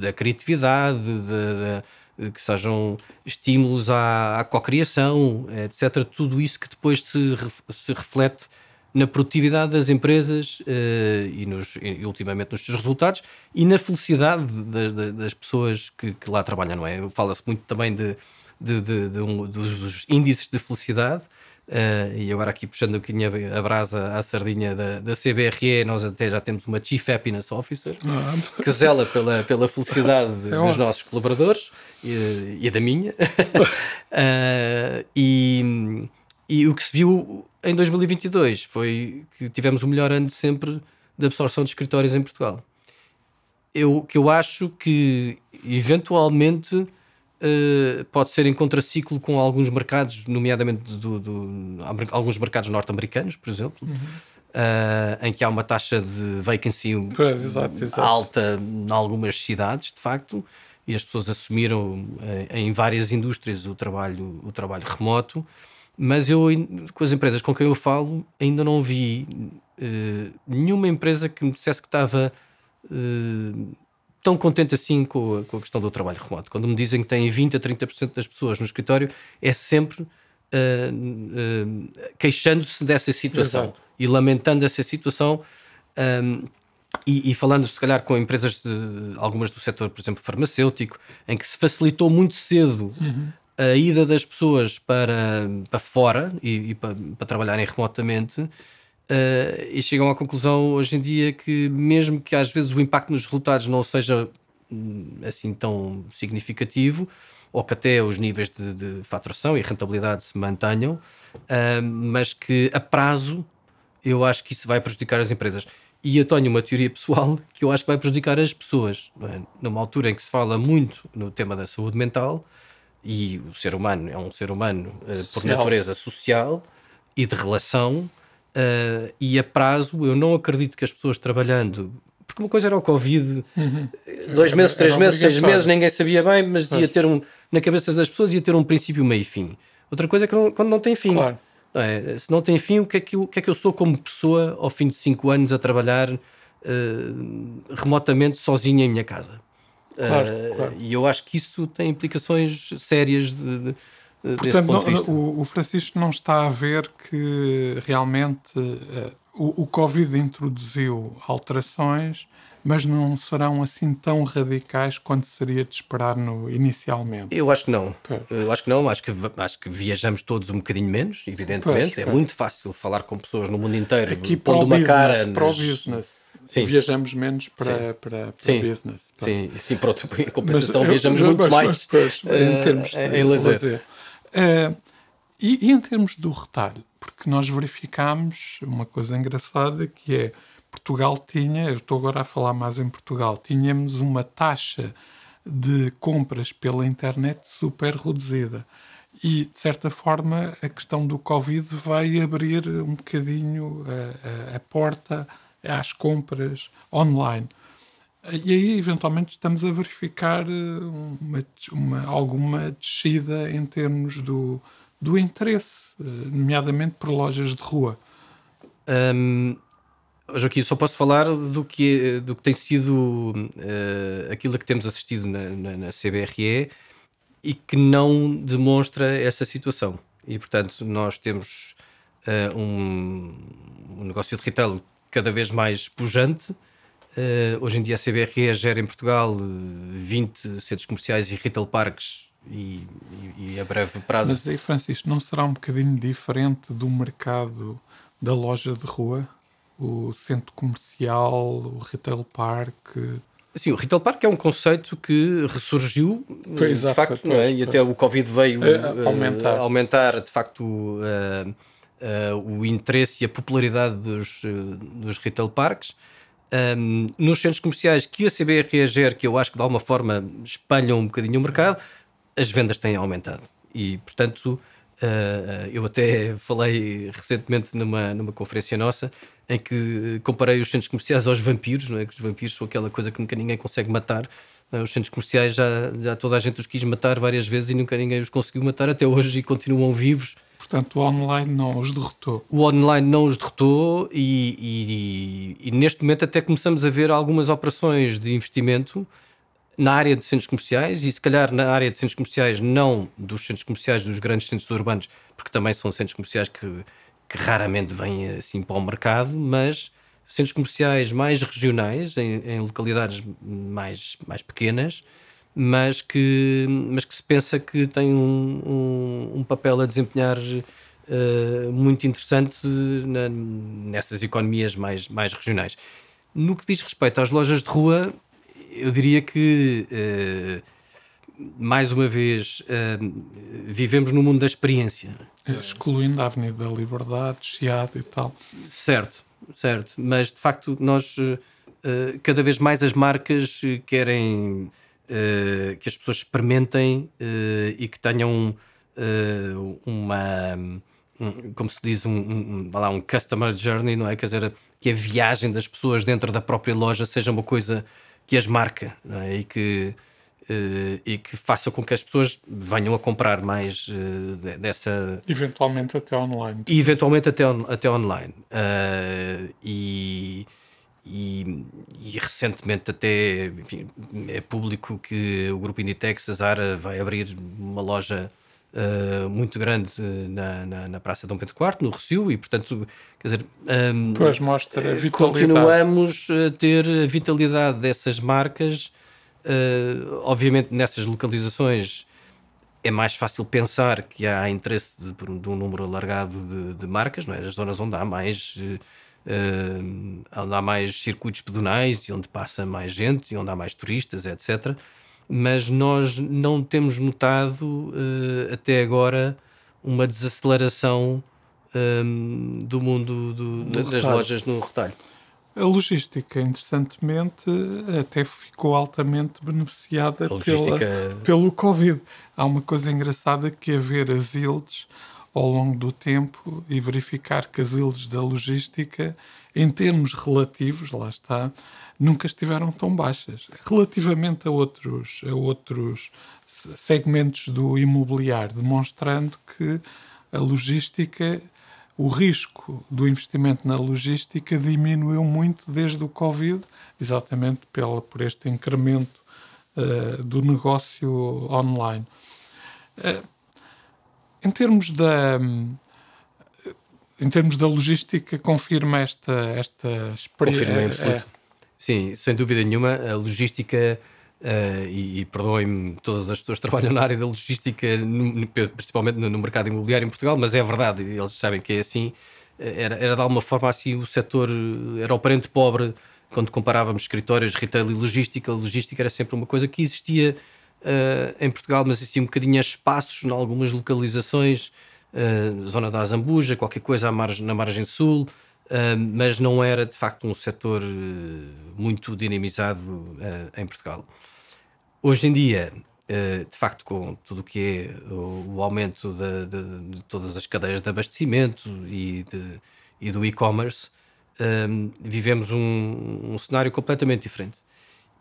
da criatividade, de, de, que sejam estímulos à, à cocriação, etc. Tudo isso que depois se, se reflete na produtividade das empresas eh, e, nos, e, ultimamente nos seus resultados e na felicidade de, de, das pessoas que, que, lá trabalham, não é? Fala-se muito também de, de um, dos, dos, índices de felicidade. Eh, e agora aqui puxando um bocadinho a brasa à sardinha da, da CBRE, nós até já temos uma Chief Happiness Officer ah. que zela pela, pela felicidade é dos nossos colaboradores e, e da minha. Eh, e, e o que se viu em 2022 foi que tivemos o melhor ano de sempre de absorção de escritórios em Portugal. Eu, que eu acho que eventualmente uh, pode ser em contraciclo com alguns mercados, nomeadamente do, do alguns mercados norte-americanos, por exemplo, uhum. uh, em que há uma taxa de vacancy pois, exato, exato. alta em algumas cidades, de facto, e as pessoas assumiram em, eh, em várias indústrias o trabalho, o trabalho remoto mas eu, com as empresas com quem eu falo, ainda não vi uh, nenhuma empresa que me dissesse que estava uh, tão contente assim com a, com a, questão do trabalho remoto. Quando me dizem que têm 20% a 30% das pessoas no escritório, é sempre Uh, uh, queixando-se dessa situação Exato. e lamentando essa situação um, ehm, e, e, falando se calhar com empresas de, algumas do setor, por exemplo, farmacêutico, em que se facilitou muito cedo uhum a ida das pessoas para, para fora e, e para, para trabalharem remotamente. Uh, e chegam à conclusão hoje em dia que, mesmo que às vezes o impacto nos resultados não seja hum, assim tão significativo, ou que até os níveis de, de faturação e rentabilidade se mantenham, uh, mas que a prazo eu acho que isso vai prejudicar as empresas. E eu tenho uma teoria pessoal que eu acho que vai prejudicar as pessoas. É? Numa altura em que se fala muito no tema da saúde mental, e o ser humano é um ser humano uh, por natureza social e de relação, uh, e a prazo, eu não acredito que as pessoas trabalhando. Porque uma coisa era o Covid, uhum. Eh, dois era, meses, três meses, seis meses, ninguém sabia bem, mas ia ter um, na cabeça das pessoas ia ter um princípio, meio e fim. Outra coisa é que não, quando não tem fim. Claro. Não é? Se não tem fim, o que, é que eu, o que é que eu sou como pessoa ao fim de cinco anos a trabalhar uh, remotamente sozinho em minha casa? Eh, claro, E eu acho que isso tem implicações sérias de, de eh, Portanto, ponto não, de o, o, Francisco não está a ver que realmente uh, o, o Covid introduziu alterações mas não serão assim tão radicais quanto seria de esperar no, inicialmente. Eu acho que não. Eu acho que não, acho que, acho que viajamos todos um bocadinho menos, evidentemente. Pois, é pois. muito fácil falar com pessoas no mundo inteiro, Aqui pondo uma business, cara. Para o business. Sim. viajamos menos para, sim. para, para sim. business. Sim, sim pronto, em compensação mas, viajamos eu, muito mas, mais mas, pois, eh, em termos de, em lazer. lazer. Uh, e, e, em termos do retalho, porque nós verificámos uma coisa engraçada que é Portugal tinha, eu estou agora a falar mais em Portugal, tínhamos uma taxa de compras pela internet super reduzida. E, de certa forma, a questão do Covid vai abrir um bocadinho a, a, a porta é às compras online. E aí, eventualmente, estamos a verificar eh, uma, uma, alguma descida em termos do, do interesse, eh, nomeadamente por lojas de rua. Um, Joaquim, só posso falar do que, é, do que tem sido uh, aquilo a que temos assistido na, na, na CBRE e que não demonstra essa situação. E, portanto, nós temos Uh, um, um, negócio de retail cada vez mais pujante. Uh, hoje em dia a CBRE gera em Portugal 20 eh, centros comerciais e retail parques e, e, e, a breve prazo. Mas aí, Francisco, não será um bocadinho diferente do mercado da loja de rua? O centro comercial, o retail park? Sim, o retail park é um conceito que ressurgiu, pois, de facto, pois, é? pois, e até o Covid veio é, aumentar. aumentar, de facto... Uh, uh, o interesse e a popularidade dos, eh, dos retail parks. Um, nos centros comerciais que a CBR que eu acho que de alguma forma espalham um bocadinho o mercado, as vendas têm aumentado. E, portanto, uh, eu até falei recentemente numa, numa conferência nossa em que comparei os centros comerciais aos vampiros, não é? Que os vampiros são aquela coisa que nunca ninguém consegue matar. É? Os centros comerciais já, já toda a gente os quis matar várias vezes e nunca ninguém os conseguiu matar até hoje e continuam vivos Portanto, o online não os derrotou. O online não os derrotou e, e, e, neste momento até começamos a ver algumas operações de investimento na área de centros comerciais e se calhar na área de centros comerciais não dos centros comerciais dos grandes centros urbanos, porque também são centros comerciais que, que raramente vêm assim para o mercado, mas centros comerciais mais regionais, em, em localidades mais, mais pequenas, mas que, mas que se pensa que tem um, um, um papel a desempenhar uh, muito interessante na, nessas economias mais, mais regionais. No que diz respeito às lojas de rua, eu diria que, uh, mais uma vez, uh, vivemos no mundo da experiência. Excluindo a Avenida da Liberdade, Chiado e tal. Certo, certo. Mas, de facto, nós, cada vez mais as marcas querem eh, que as pessoas experimentem uh, e que tenham uh, uma, um, como se diz, um, um, lá, um customer journey, não é? Quer dizer, que a viagem das pessoas dentro da própria loja seja uma coisa que as marca é? e, que, e que faça com que as pessoas venham a comprar mais dessa. Eventualmente até online. E eventualmente até, on, até online. e e, e, recentemente até enfim, é público que o grupo Inditex, a Zara, vai abrir uma loja uh, muito grande eh, na, na, na, Praça Dom Pedro IV, no Recio, e portanto, quer dizer... Um, ehm, pois mostra a eh, vitalidade. Continuamos a ter a vitalidade dessas marcas, uh, obviamente nessas localizações é mais fácil pensar que há interesse de, de um número alargado de, de, marcas, não é? As zonas onde há mais... Uh, onde há mais circuitos pedonais e onde passa mais gente e onde há mais turistas, etc. Mas nós não temos notado eh, até agora uma desaceleração do mundo do, das retalho. lojas no retalho. A logística, interessantemente, até ficou altamente beneficiada logística... pela, pelo Covid. Há uma coisa engraçada que é ver as ilhas ao longo do tempo e verificar que as ilhas da logística, em termos relativos, lá está, nunca estiveram tão baixas. Relativamente a outros, a outros segmentos do imobiliário, demonstrando que a logística, o risco do investimento na logística diminuiu muito desde o Covid, exatamente pela, por este incremento uh, do negócio online. Uh, em termos da em termos da logística, confirma esta, esta experiência. Confirma, é, é. Sim, sem dúvida nenhuma, a logística. Uh, e, e perdoem-me todas as pessoas que trabalham na área da logística, no, principalmente no, no, mercado imobiliário em Portugal, mas é verdade, eles sabem que é assim. Eh, era, era de alguma forma assim o setor, eh, era o parente pobre quando comparávamos escritórios, retail e logística. A logística era sempre uma coisa que existia uh, em Portugal, mas assim um bocadinho a espaços, em algumas localizações, uh, zona da Azambuja, qualquer coisa margem, na margem sul, uh, mas não era de facto um setor muito dinamizado em Portugal. Hoje em dia, de facto, com tudo o que é o, o aumento de, de, de, todas as cadeias de abastecimento e, de, e do e-commerce, vivemos um, um cenário completamente diferente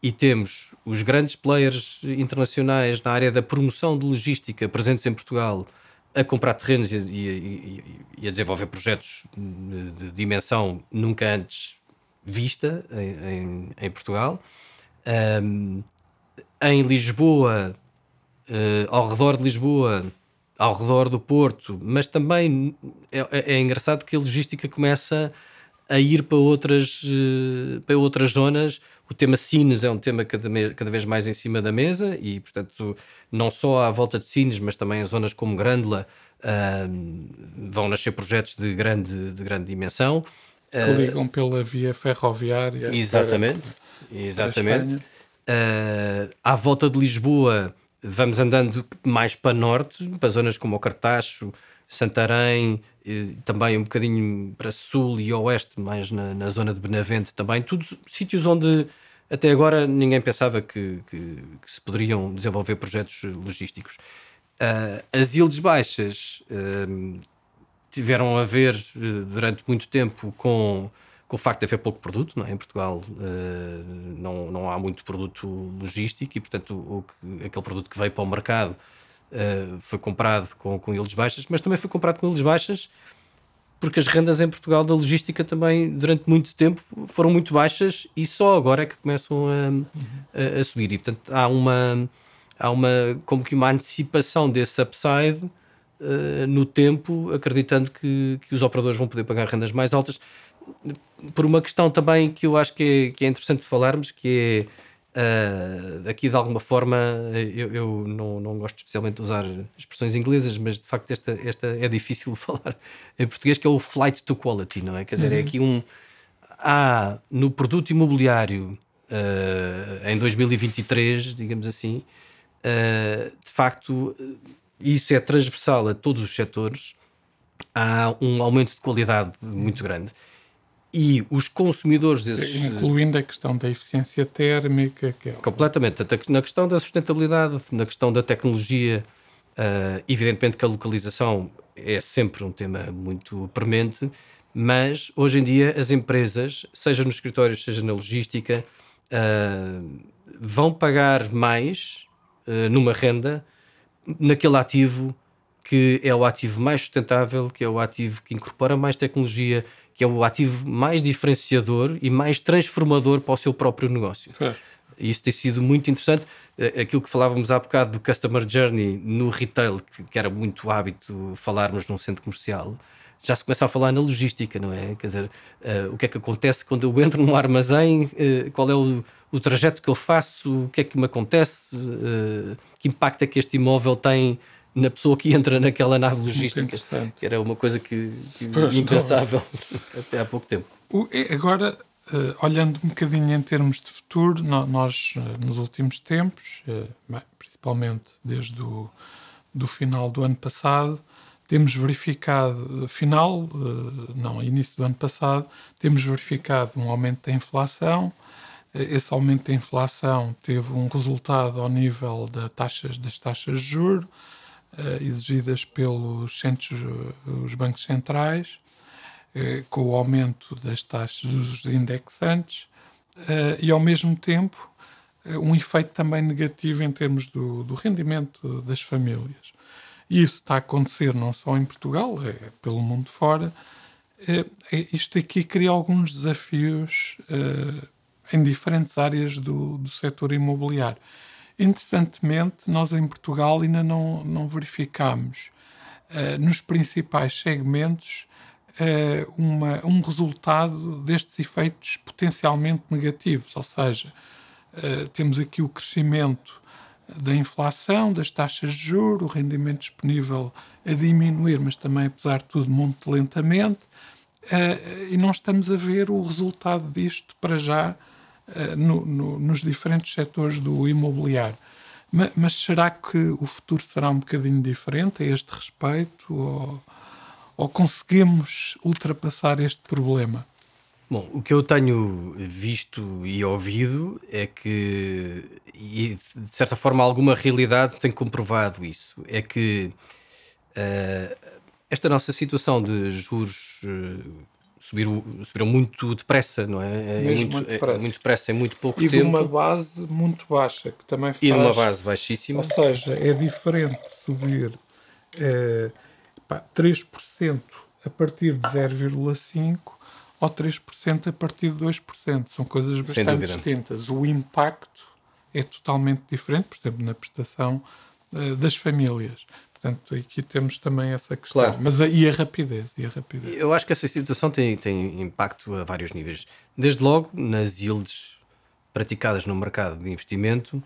e temos os grandes players internacionais na área da promoção de logística presentes em Portugal a comprar terrenos e, e, e a desenvolver projetos de dimensão nunca antes vista em, em, em Portugal. Um, em Lisboa, uh, ao redor de Lisboa, ao redor do Porto, mas também é, é, é engraçado que a logística começa a ir para outras, eh, para outras zonas. O tema Sines é um tema cada, cada vez mais em cima da mesa e, portanto, não só à volta de Sines, mas também em zonas como Grândola uh, vão nascer projetos de grande, de grande dimensão. Que eh, ligam pela via ferroviária. Exatamente, para, exatamente. Para uh, à volta de Lisboa, vamos andando mais para norte, para zonas como o Cartacho, Santarém, eh, também um bocadinho para sul e oeste, mais na, na zona de Benavente também, todos sítios onde até agora ninguém pensava que, que, que se poderiam desenvolver projetos logísticos. Uh, as Ilhas Baixas uh, tiveram a ver uh, durante muito tempo com, com o facto de haver pouco produto, não é? em Portugal eh, não, não há muito produto logístico e, portanto, o, o, aquele produto que veio para o mercado ah, foi comprado com, com ilhas baixas, mas também foi comprado com ilhas baixas porque as rendas em Portugal da logística também, durante muito tempo, foram muito baixas e só agora é que começam a, a, a subir. E, portanto, há uma, há uma, como que uma antecipação desse upside uh, no tempo, acreditando que, que os operadores vão poder pagar rendas mais altas. Por uma questão também que eu acho que é, que é interessante falarmos, que é ah, aqui de alguma forma eu, eu não, não, gosto especialmente de usar expressões inglesas, mas de facto esta, esta é difícil de falar em português, que é o flight to quality, não é? Quer dizer, é uhum. é aqui um. Há no produto imobiliário uh, em 2023, digamos assim, uh, de facto, isso é transversal a todos os setores, há um aumento de qualidade muito grande e os consumidores desses. Incluindo a questão da eficiência térmica. Que é... Completamente. Na questão da sustentabilidade, na questão da tecnologia, uh, evidentemente que a localização é sempre um tema muito premente, mas hoje em dia as empresas, seja nos escritórios, seja na logística, uh, vão pagar mais uh, numa renda naquele ativo que é o ativo mais sustentável, que é o ativo que incorpora mais tecnologia, que é o ativo mais diferenciador e mais transformador para o seu próprio negócio. É. Isso tem sido muito interessante. Eh, aquilo que falávamos há bocado do customer journey no retail, que era muito hábito falarmos num centro comercial, já se começa a falar na logística, não é? Quer dizer, uh, o que é que acontece quando eu entro num armazém, uh, qual é o, o, trajeto que eu faço, o que é que me acontece, uh, que impacto é que este imóvel tem na pessoa que entra naquela nave logística, que era uma coisa que, que pois, impensável até há pouco tempo. O, é, agora, uh, olhando um bocadinho em termos de futuro, no, nós uh, nos últimos tempos, uh, bem, principalmente desde o do final do ano passado, temos verificado, final, não, início do ano passado, temos verificado um aumento da inflação. Esse aumento da inflação teve um resultado ao nível da taxas, das taxas de juros, eh, exigidas pelos centros, eh, os bancos centrais, eh, com o aumento das taxas dos indexantes e, ao mesmo tempo, um efeito também negativo em termos do, do rendimento das famílias. E isso está a acontecer não só em Portugal, é pelo mundo fora. É, isto aqui cria alguns desafios em diferentes áreas do, do setor imobiliário. Interessantemente, nós em Portugal ainda não, não verificamos uh, eh, nos principais segmentos uh, uma, um resultado destes efeitos potencialmente negativos, ou seja, uh, temos aqui o crescimento da inflação, das taxas de juros, o rendimento disponível a diminuir, mas também, apesar de tudo, muito lentamente, e não estamos a ver o resultado disto para já eh, no, no, nos diferentes setores do imobiliário. Mas, mas, será que o futuro será um bocadinho diferente a este respeito? Ou, ou conseguimos ultrapassar este problema? Bom, o que eu tenho visto e ouvido é que, e de certa forma, alguma realidade tem comprovado isso. É que uh, esta nossa situação de juros uh, subiram, subiram muito depressa, não é? é, é muito, é, é muito, depressa. É, muito depressa, muito pouco e tempo. E de uma base muito baixa, que também faz... E de uma base baixíssima. Ou seja, é diferente subir é, pá, 3% a partir de 0,5% ou 3% a partir de 2%. São coisas bastante distintas. O impacto é totalmente diferente, por exemplo, na prestação eh, das famílias. Portanto, aqui temos também essa questão. Claro. Mas a, e a rapidez, e a rapidez. Eu acho que essa situação tem, tem impacto a vários níveis. Desde logo, nas yields praticadas no mercado de investimento,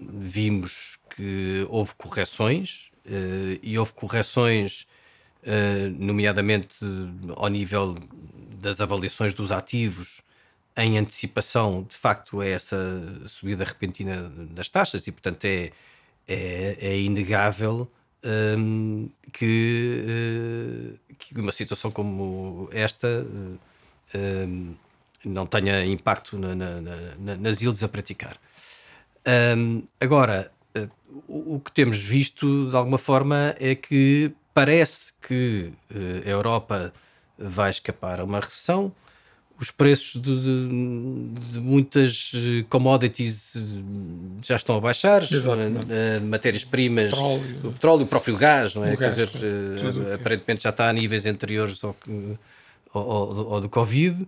vimos que houve correções uh, e houve correções, uh, nomeadamente ao nível das avaliações dos ativos, em antecipação, de facto, a essa subida repentina das taxas e, portanto, é, é, é inegável um, que, uh, que, uma situação como esta eh, um, não tenha impacto na, na, na, nas ilhas a praticar. Um, agora, eh, o, o que temos visto de alguma forma é que parece que a Europa vai escapar a uma recessão os preços de, de, de, muitas eh, commodities eh, já estão a baixar, eh, matérias-primas, o petróleo, o próprio gás, não é? Gás, Quer dizer, é. aparentemente já está a níveis anteriores ao, ao, ao, ao do Covid.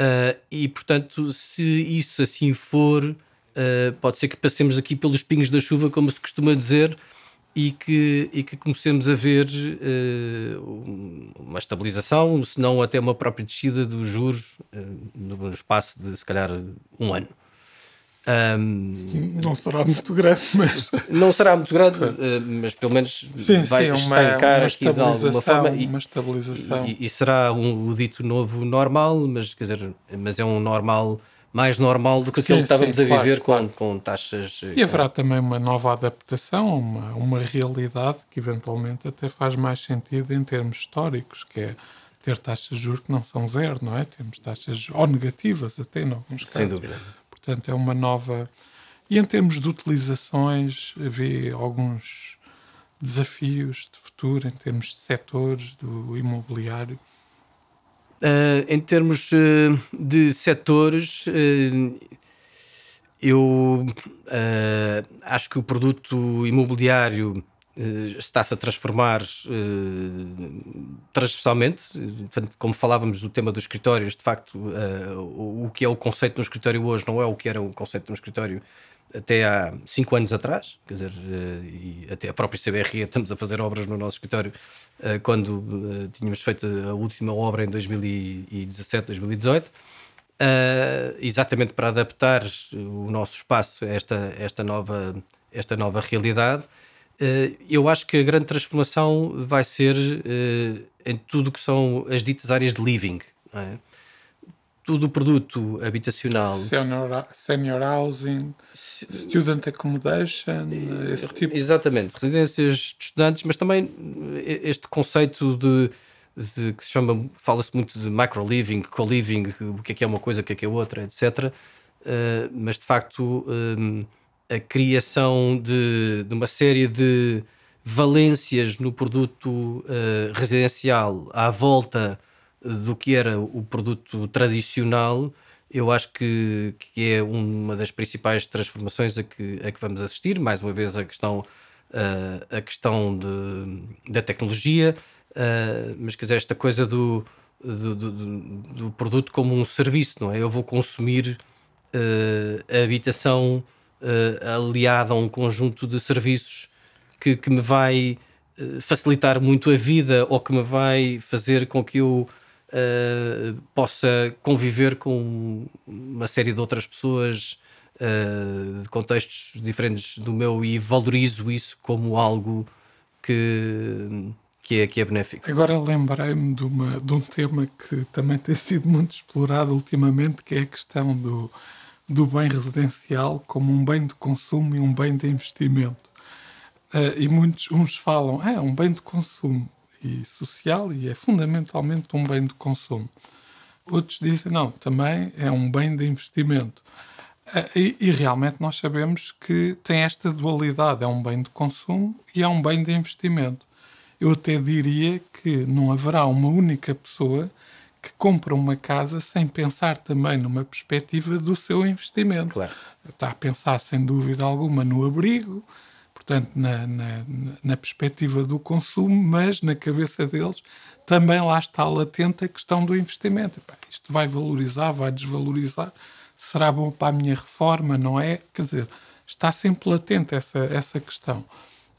Uh, e, portanto, se isso assim for, uh, pode ser que passemos aqui pelos pingos da chuva, como se costuma dizer, e que, e que comecemos a ver uh, uma estabilização, se não até uma própria descida dos juros uh, eh, no espaço de se calhar um ano. Um, não será muito grande, mas. Não será muito grande, eh, mas pelo menos sim, vai sim, estancar uma, uma aqui de alguma forma. E, uma estabilização. E, e será um, o dito novo normal, mas, quer dizer, mas é um normal mais normal do que aquilo que estávamos sim, a viver claro, com, claro. com taxas. E haverá eh, também uma nova adaptação, uma, uma realidade que eventualmente até faz mais sentido em termos históricos, que é ter taxas de juros que não são zero, não é? Temos taxas ou negativas até, em alguns casos. Sem dúvida. Portanto, é uma nova. E em termos de utilizações, havia alguns desafios de futuro em termos de setores do imobiliário Uh, em termos uh, de setores, uh, eu acho que o produto imobiliário está-se a transformar transversalmente. Como falávamos do tema dos escritórios, de facto, o que é o conceito de um escritório hoje não é o que era o conceito de um escritório até há cinco anos atrás, quer dizer, eh, e até a própria CBRE estamos a fazer obras no nosso escritório eh, quando eh, tínhamos feito a última obra em 2017, 2018. exatamente para adaptar o nosso espaço a esta, esta, nova, esta nova realidade eu acho que a grande transformação vai ser em tudo o que são as ditas áreas de living. É? todo o produto habitacional. Senior, senior housing, student accommodation, eh, esse tipo. Exatamente, residências de estudantes, mas também eh, este conceito de, de que se chama, fala-se muito de micro-living, co-living, o que é que é uma coisa, o que é que é outra, etc. Uh, eh, mas de facto um, a criação de, de, uma série de valências no produto uh, residencial à volta do que era o produto tradicional, eu acho que, que é uma das principais transformações a que, a que vamos assistir. Mais uma vez, a questão, uh, a questão de, da tecnologia, uh, mas quer dizer, esta coisa do do, do, do, produto como um serviço, não é? Eu vou consumir uh, a habitação aliada a um conjunto de serviços que, que me vai facilitar muito a vida ou que me vai fazer com que eu uh, possa conviver com uma série de outras pessoas uh, de contextos diferentes do meu e valorizo isso como algo que, que, é, que é benéfico. Agora lembrei-me de, de um tema que também tem sido muito explorado ultimamente, que é a questão do, do bem residencial como um bem de consumo e um bem de investimento. Uh, e muitos uns falam, ah, é um bem de consumo e social e é fundamentalmente um bem de consumo. Outros dizem, não, também é um bem de investimento. Ah, e, e, realmente nós sabemos que tem esta dualidade: é um bem de consumo e é um bem de investimento. Eu até diria que não haverá uma única pessoa que compra uma casa sem pensar também numa perspectiva do seu investimento. Claro. Está a pensar, sem dúvida alguma, no abrigo, portanto, na, na, na, perspectiva do consumo, mas na cabeça deles também lá está latente a questão do investimento. Epá, isto vai valorizar, vai desvalorizar, será bom para a minha reforma, não é? Quer dizer, está sempre latente essa, essa questão.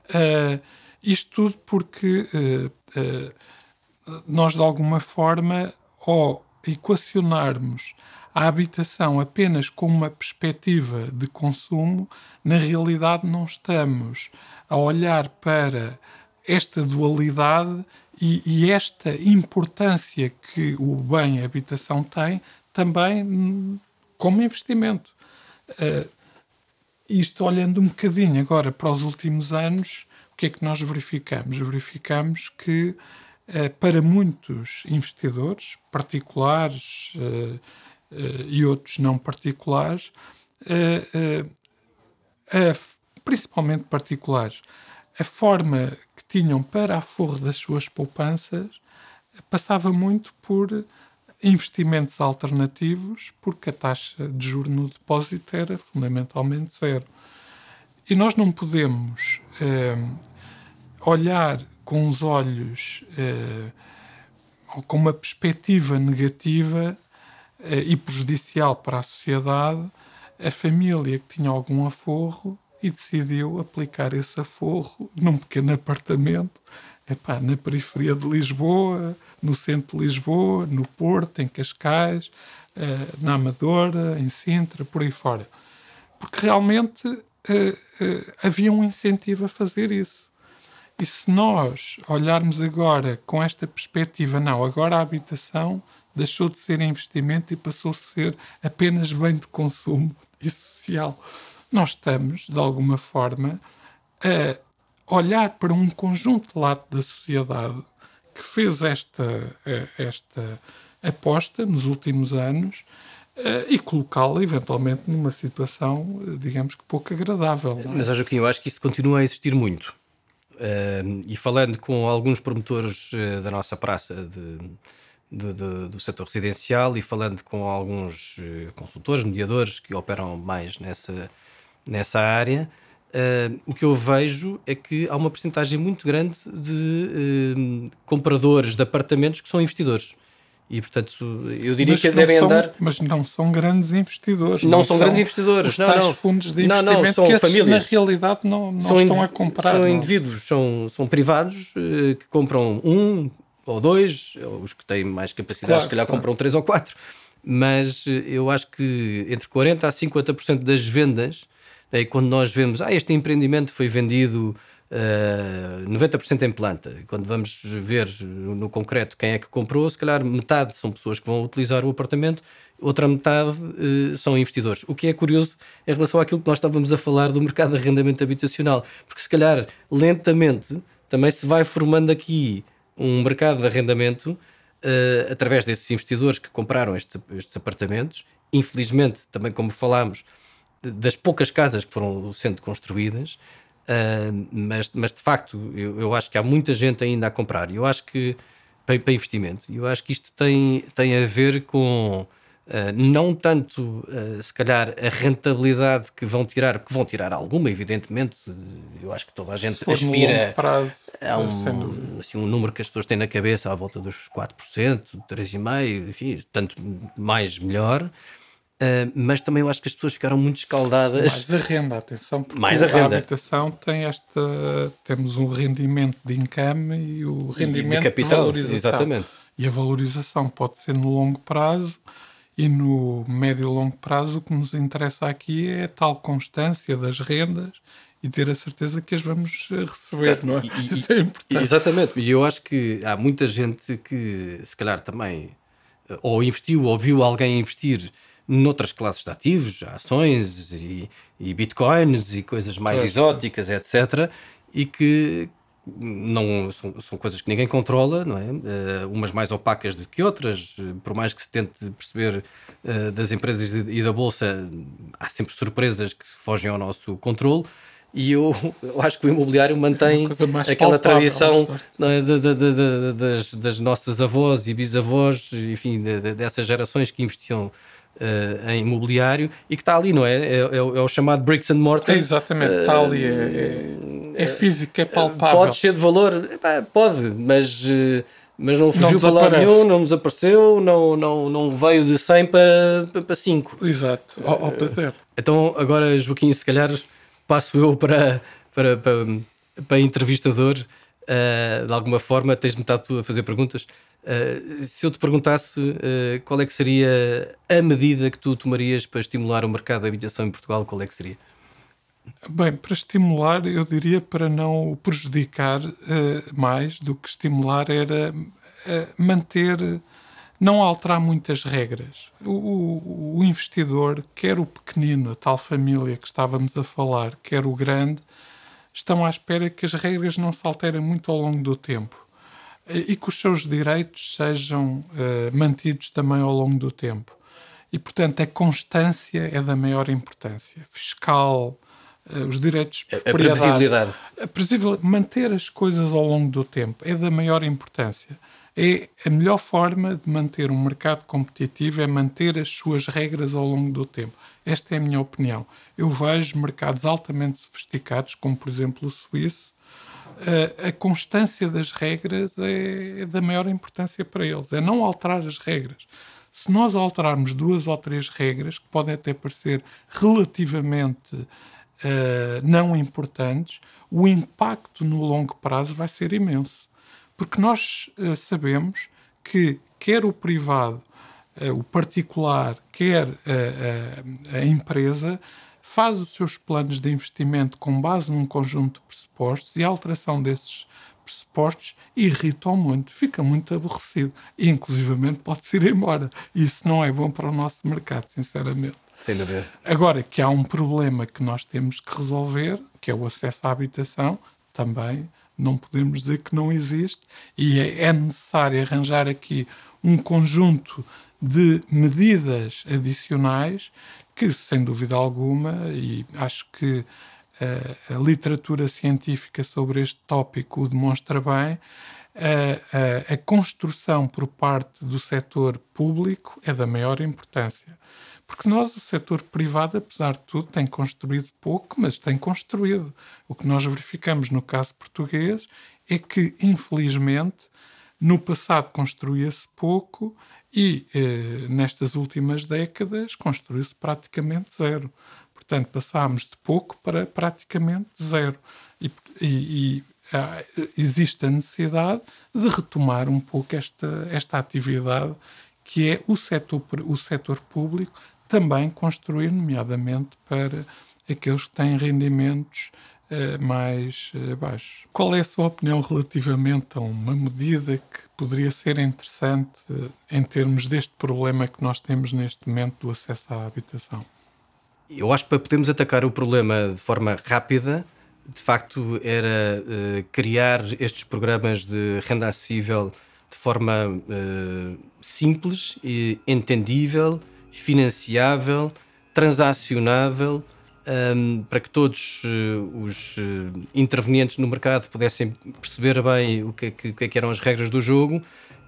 Uh, isto tudo porque uh, uh, nós, de alguma forma, ao equacionarmos a habitação apenas como uma perspectiva de consumo, na realidade não estamos a olhar para esta dualidade e, e esta importância que o bem habitação tem também como investimento. Uh, isto olhando um bocadinho agora para os últimos anos, o que é que nós verificamos? Verificamos que eh, para muitos investidores, particulares, eh, eh, e outros não particulares, eh, eh, principalmente particulares, a forma que tinham para aforro das suas poupanças passava muito por investimentos alternativos, porque a taxa de juro no depósito era fundamentalmente zero. E nós não podemos olhar com os olhos ou com uma perspectiva negativa eh, e prejudicial para a sociedade, a família que tinha algum aforro e decidiu aplicar esse aforro num pequeno apartamento epá, na periferia de Lisboa, no centro de Lisboa, no Porto, em Cascais, eh, na Amadora, em Sintra, por aí fora. Porque realmente eh, havia um incentivo a fazer isso. E se nós olharmos agora com esta perspectiva, não, agora a habitação deixou de ser investimento e passou a ser apenas bem de consumo e social. Nós estamos, de alguma forma, a olhar para um conjunto lato da sociedade que fez esta, esta aposta nos últimos anos e colocá-la eventualmente numa situação, eh, digamos que pouco agradável. É? Mas, Joaquim, eu acho que isso continua a existir muito. Eh, e falando com alguns promotores eh, da nossa praça de, de, de, do setor residencial e falando com alguns eh, consultores, mediadores que operam mais nessa, nessa área, uh, o que eu vejo é que há uma porcentagem muito grande de uh, compradores de apartamentos que são investidores. E, portanto, eu diria mas que devem são, andar. Mas não são grandes investidores. Não, não são, grandes investidores. Os não, não. fundos de investimento não, não, são que esses, famílias. na realidade não, não são estão a comprar. São indivíduos, são, são privados que compram um, ou dois, os que têm mais capacidade, claro, se calhar claro. compram três ou quatro. Mas eh, eu acho que entre 40% a 50% das vendas, né, quando nós vemos, ah, este empreendimento foi vendido uh, eh, 90% em planta, quando vamos ver eh, no concreto quem é que comprou, se calhar metade são pessoas que vão utilizar o apartamento, outra metade uh, são investidores. O que é curioso em relação àquilo que nós estávamos a falar do mercado de arrendamento habitacional, porque se calhar lentamente também se vai formando aqui um mercado de arrendamento uh, através desses investidores que compraram estes apartamentos. Infelizmente, também como falámos, das poucas casas que foram sendo construídas, uh, mas, mas de facto eu, eu, acho que há muita gente ainda a comprar. Eu acho que para, para investimento, eu acho que isto tem, tem a ver com eh, não tanto, eh, se calhar, a rentabilidade que vão tirar, porque vão tirar alguma, evidentemente, eh, eu acho que toda a gente aspira prazo, a um, assim, um número que as pessoas têm na cabeça à volta dos 4%, 3,5%, enfim, tanto mais melhor. Uh, mas também eu acho que as pessoas ficaram muito escaldadas. Mais a renda, atenção, porque Mais a, renda. a habitação tem esta. Temos um rendimento de income e o rendimento e de, capital, de valorização. Exatamente. E a valorização pode ser no longo prazo, e no médio e longo prazo, o que nos interessa aqui é a tal constância das rendas e ter a certeza que as vamos eh, receber, é, não é? E, Isso é importante. Exatamente, e eu acho que há muita gente que, se calhar, também eh, ou investiu ou viu alguém investir noutras classes de ativos, ações e, e bitcoins e coisas mais exóticas, etc. E que, não são, são, coisas que ninguém controla, não é? Uh, umas mais opacas do que outras, por mais que se tente perceber uh, das empresas e da bolsa, há sempre surpresas que fogem ao nosso controle. E eu, eu acho que o imobiliário mantém aquela palpável, tradição é? de, de, de, das, das, nossas avós e bisavós, enfim, dessas gerações que investiam Uh, em imobiliário e que está ali, não é? É, é, é o chamado bricks and mortar. É, exatamente, está ali. É, é- é eh, físico, é eh, palpável. Pode ser de valor? pode, mas, eh, mas não fugiu para lado nenhum, não nos apareceu, não, não, não veio de 100 para, para 5. Exato, ao, ao prazer. Então, agora, Joaquim, se calhar passo eu para, para, para, para entrevistador. de alguma forma, tens-me tu a fazer perguntas. Uh, se eu te perguntasse uh, qual é que seria a medida que tu tomarias para estimular o mercado da habitação em Portugal, qual é que seria? Bem, para estimular, eu diria para não o prejudicar uh, mais do que estimular era uh, manter, não alterar muitas regras. O, o, investidor, quer o pequenino, a tal família que estávamos a falar, quer o grande, estão à espera que as regras não se alterem muito ao longo do tempo e que os seus direitos sejam uh, mantidos também ao longo do tempo. E, portanto, a constância é da maior importância. Fiscal, eh, os direitos de a previsibilidade. A previsibilidade. Manter as coisas ao longo do tempo é da maior importância. É a melhor forma de manter um mercado competitivo é manter as suas regras ao longo do tempo. Esta é a minha opinião. Eu vejo mercados altamente sofisticados, como por exemplo o suíço, eh, a, constância das regras é, é da maior importância para eles. É não alterar as regras. Se nós alterarmos duas ou três regras, que podem até parecer relativamente eh, não importantes, o impacto no longo prazo vai ser imenso. Porque nós uh, sabemos que quer o privado, uh, o particular, quer a empresa, faz os seus planos de investimento com base num conjunto de pressupostos e a alteração desses pressupostos irrita muito, fica muito aborrecido e, inclusivamente, pode-se ir embora. Isso não é bom para o nosso mercado, sinceramente. Sem dúvida. Agora que há um problema que nós temos que resolver, que é o acesso à habitação, também não podemos dizer que não existe e é, é necessário arranjar aqui um conjunto de medidas adicionais que, sem dúvida alguma, e acho que a, eh, a literatura científica sobre este tópico o demonstra bem, a, eh, a, eh, a construção por parte do setor público é da maior importância. Porque nós, o setor privado, apesar de tudo, tem construído pouco, mas tem construído. O que nós verificamos no caso português é que, infelizmente, no passado construía-se pouco e eh, nestas últimas décadas construiu-se praticamente zero. Portanto, passámos de pouco para praticamente zero. E, e, e ah, existe a necessidade de retomar um pouco esta, esta atividade que é o setor, o setor público também construir, nomeadamente para aqueles que têm rendimentos eh, mais eh, baixos. Qual é a sua opinião relativamente a uma medida que poderia ser interessante eh, em termos deste problema que nós temos neste momento do acesso à habitação? Eu acho que para podermos atacar o problema de forma rápida, de facto, era criar estes programas de renda acessível de forma simples e entendível financiável, transacionável, um, para que todos uh, os uh, intervenientes no mercado pudessem perceber bem o que, é que, é que eram as regras do jogo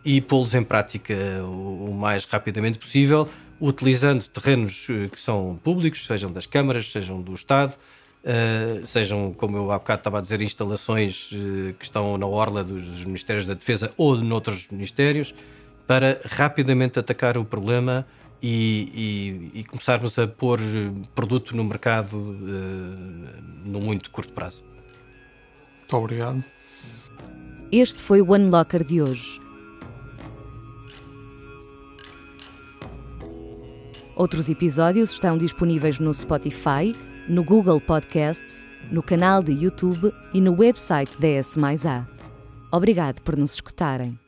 e pô-los em prática o, o, mais rapidamente possível, utilizando terrenos eh, que são públicos, sejam das câmaras, sejam do Estado, uh, sejam, como eu há bocado estava a dizer, instalações que estão na orla dos, dos Ministérios da Defesa ou noutros ministérios, para rapidamente atacar o problema e, e, e começarmos a pôr eh, produto no mercado uh, no muito curto prazo. Muito obrigado. Este foi o Unlocker de hoje. Outros episódios estão disponíveis no Spotify, no Google Podcasts, no canal de YouTube e no website da S+A. Obrigado por nos escutarem.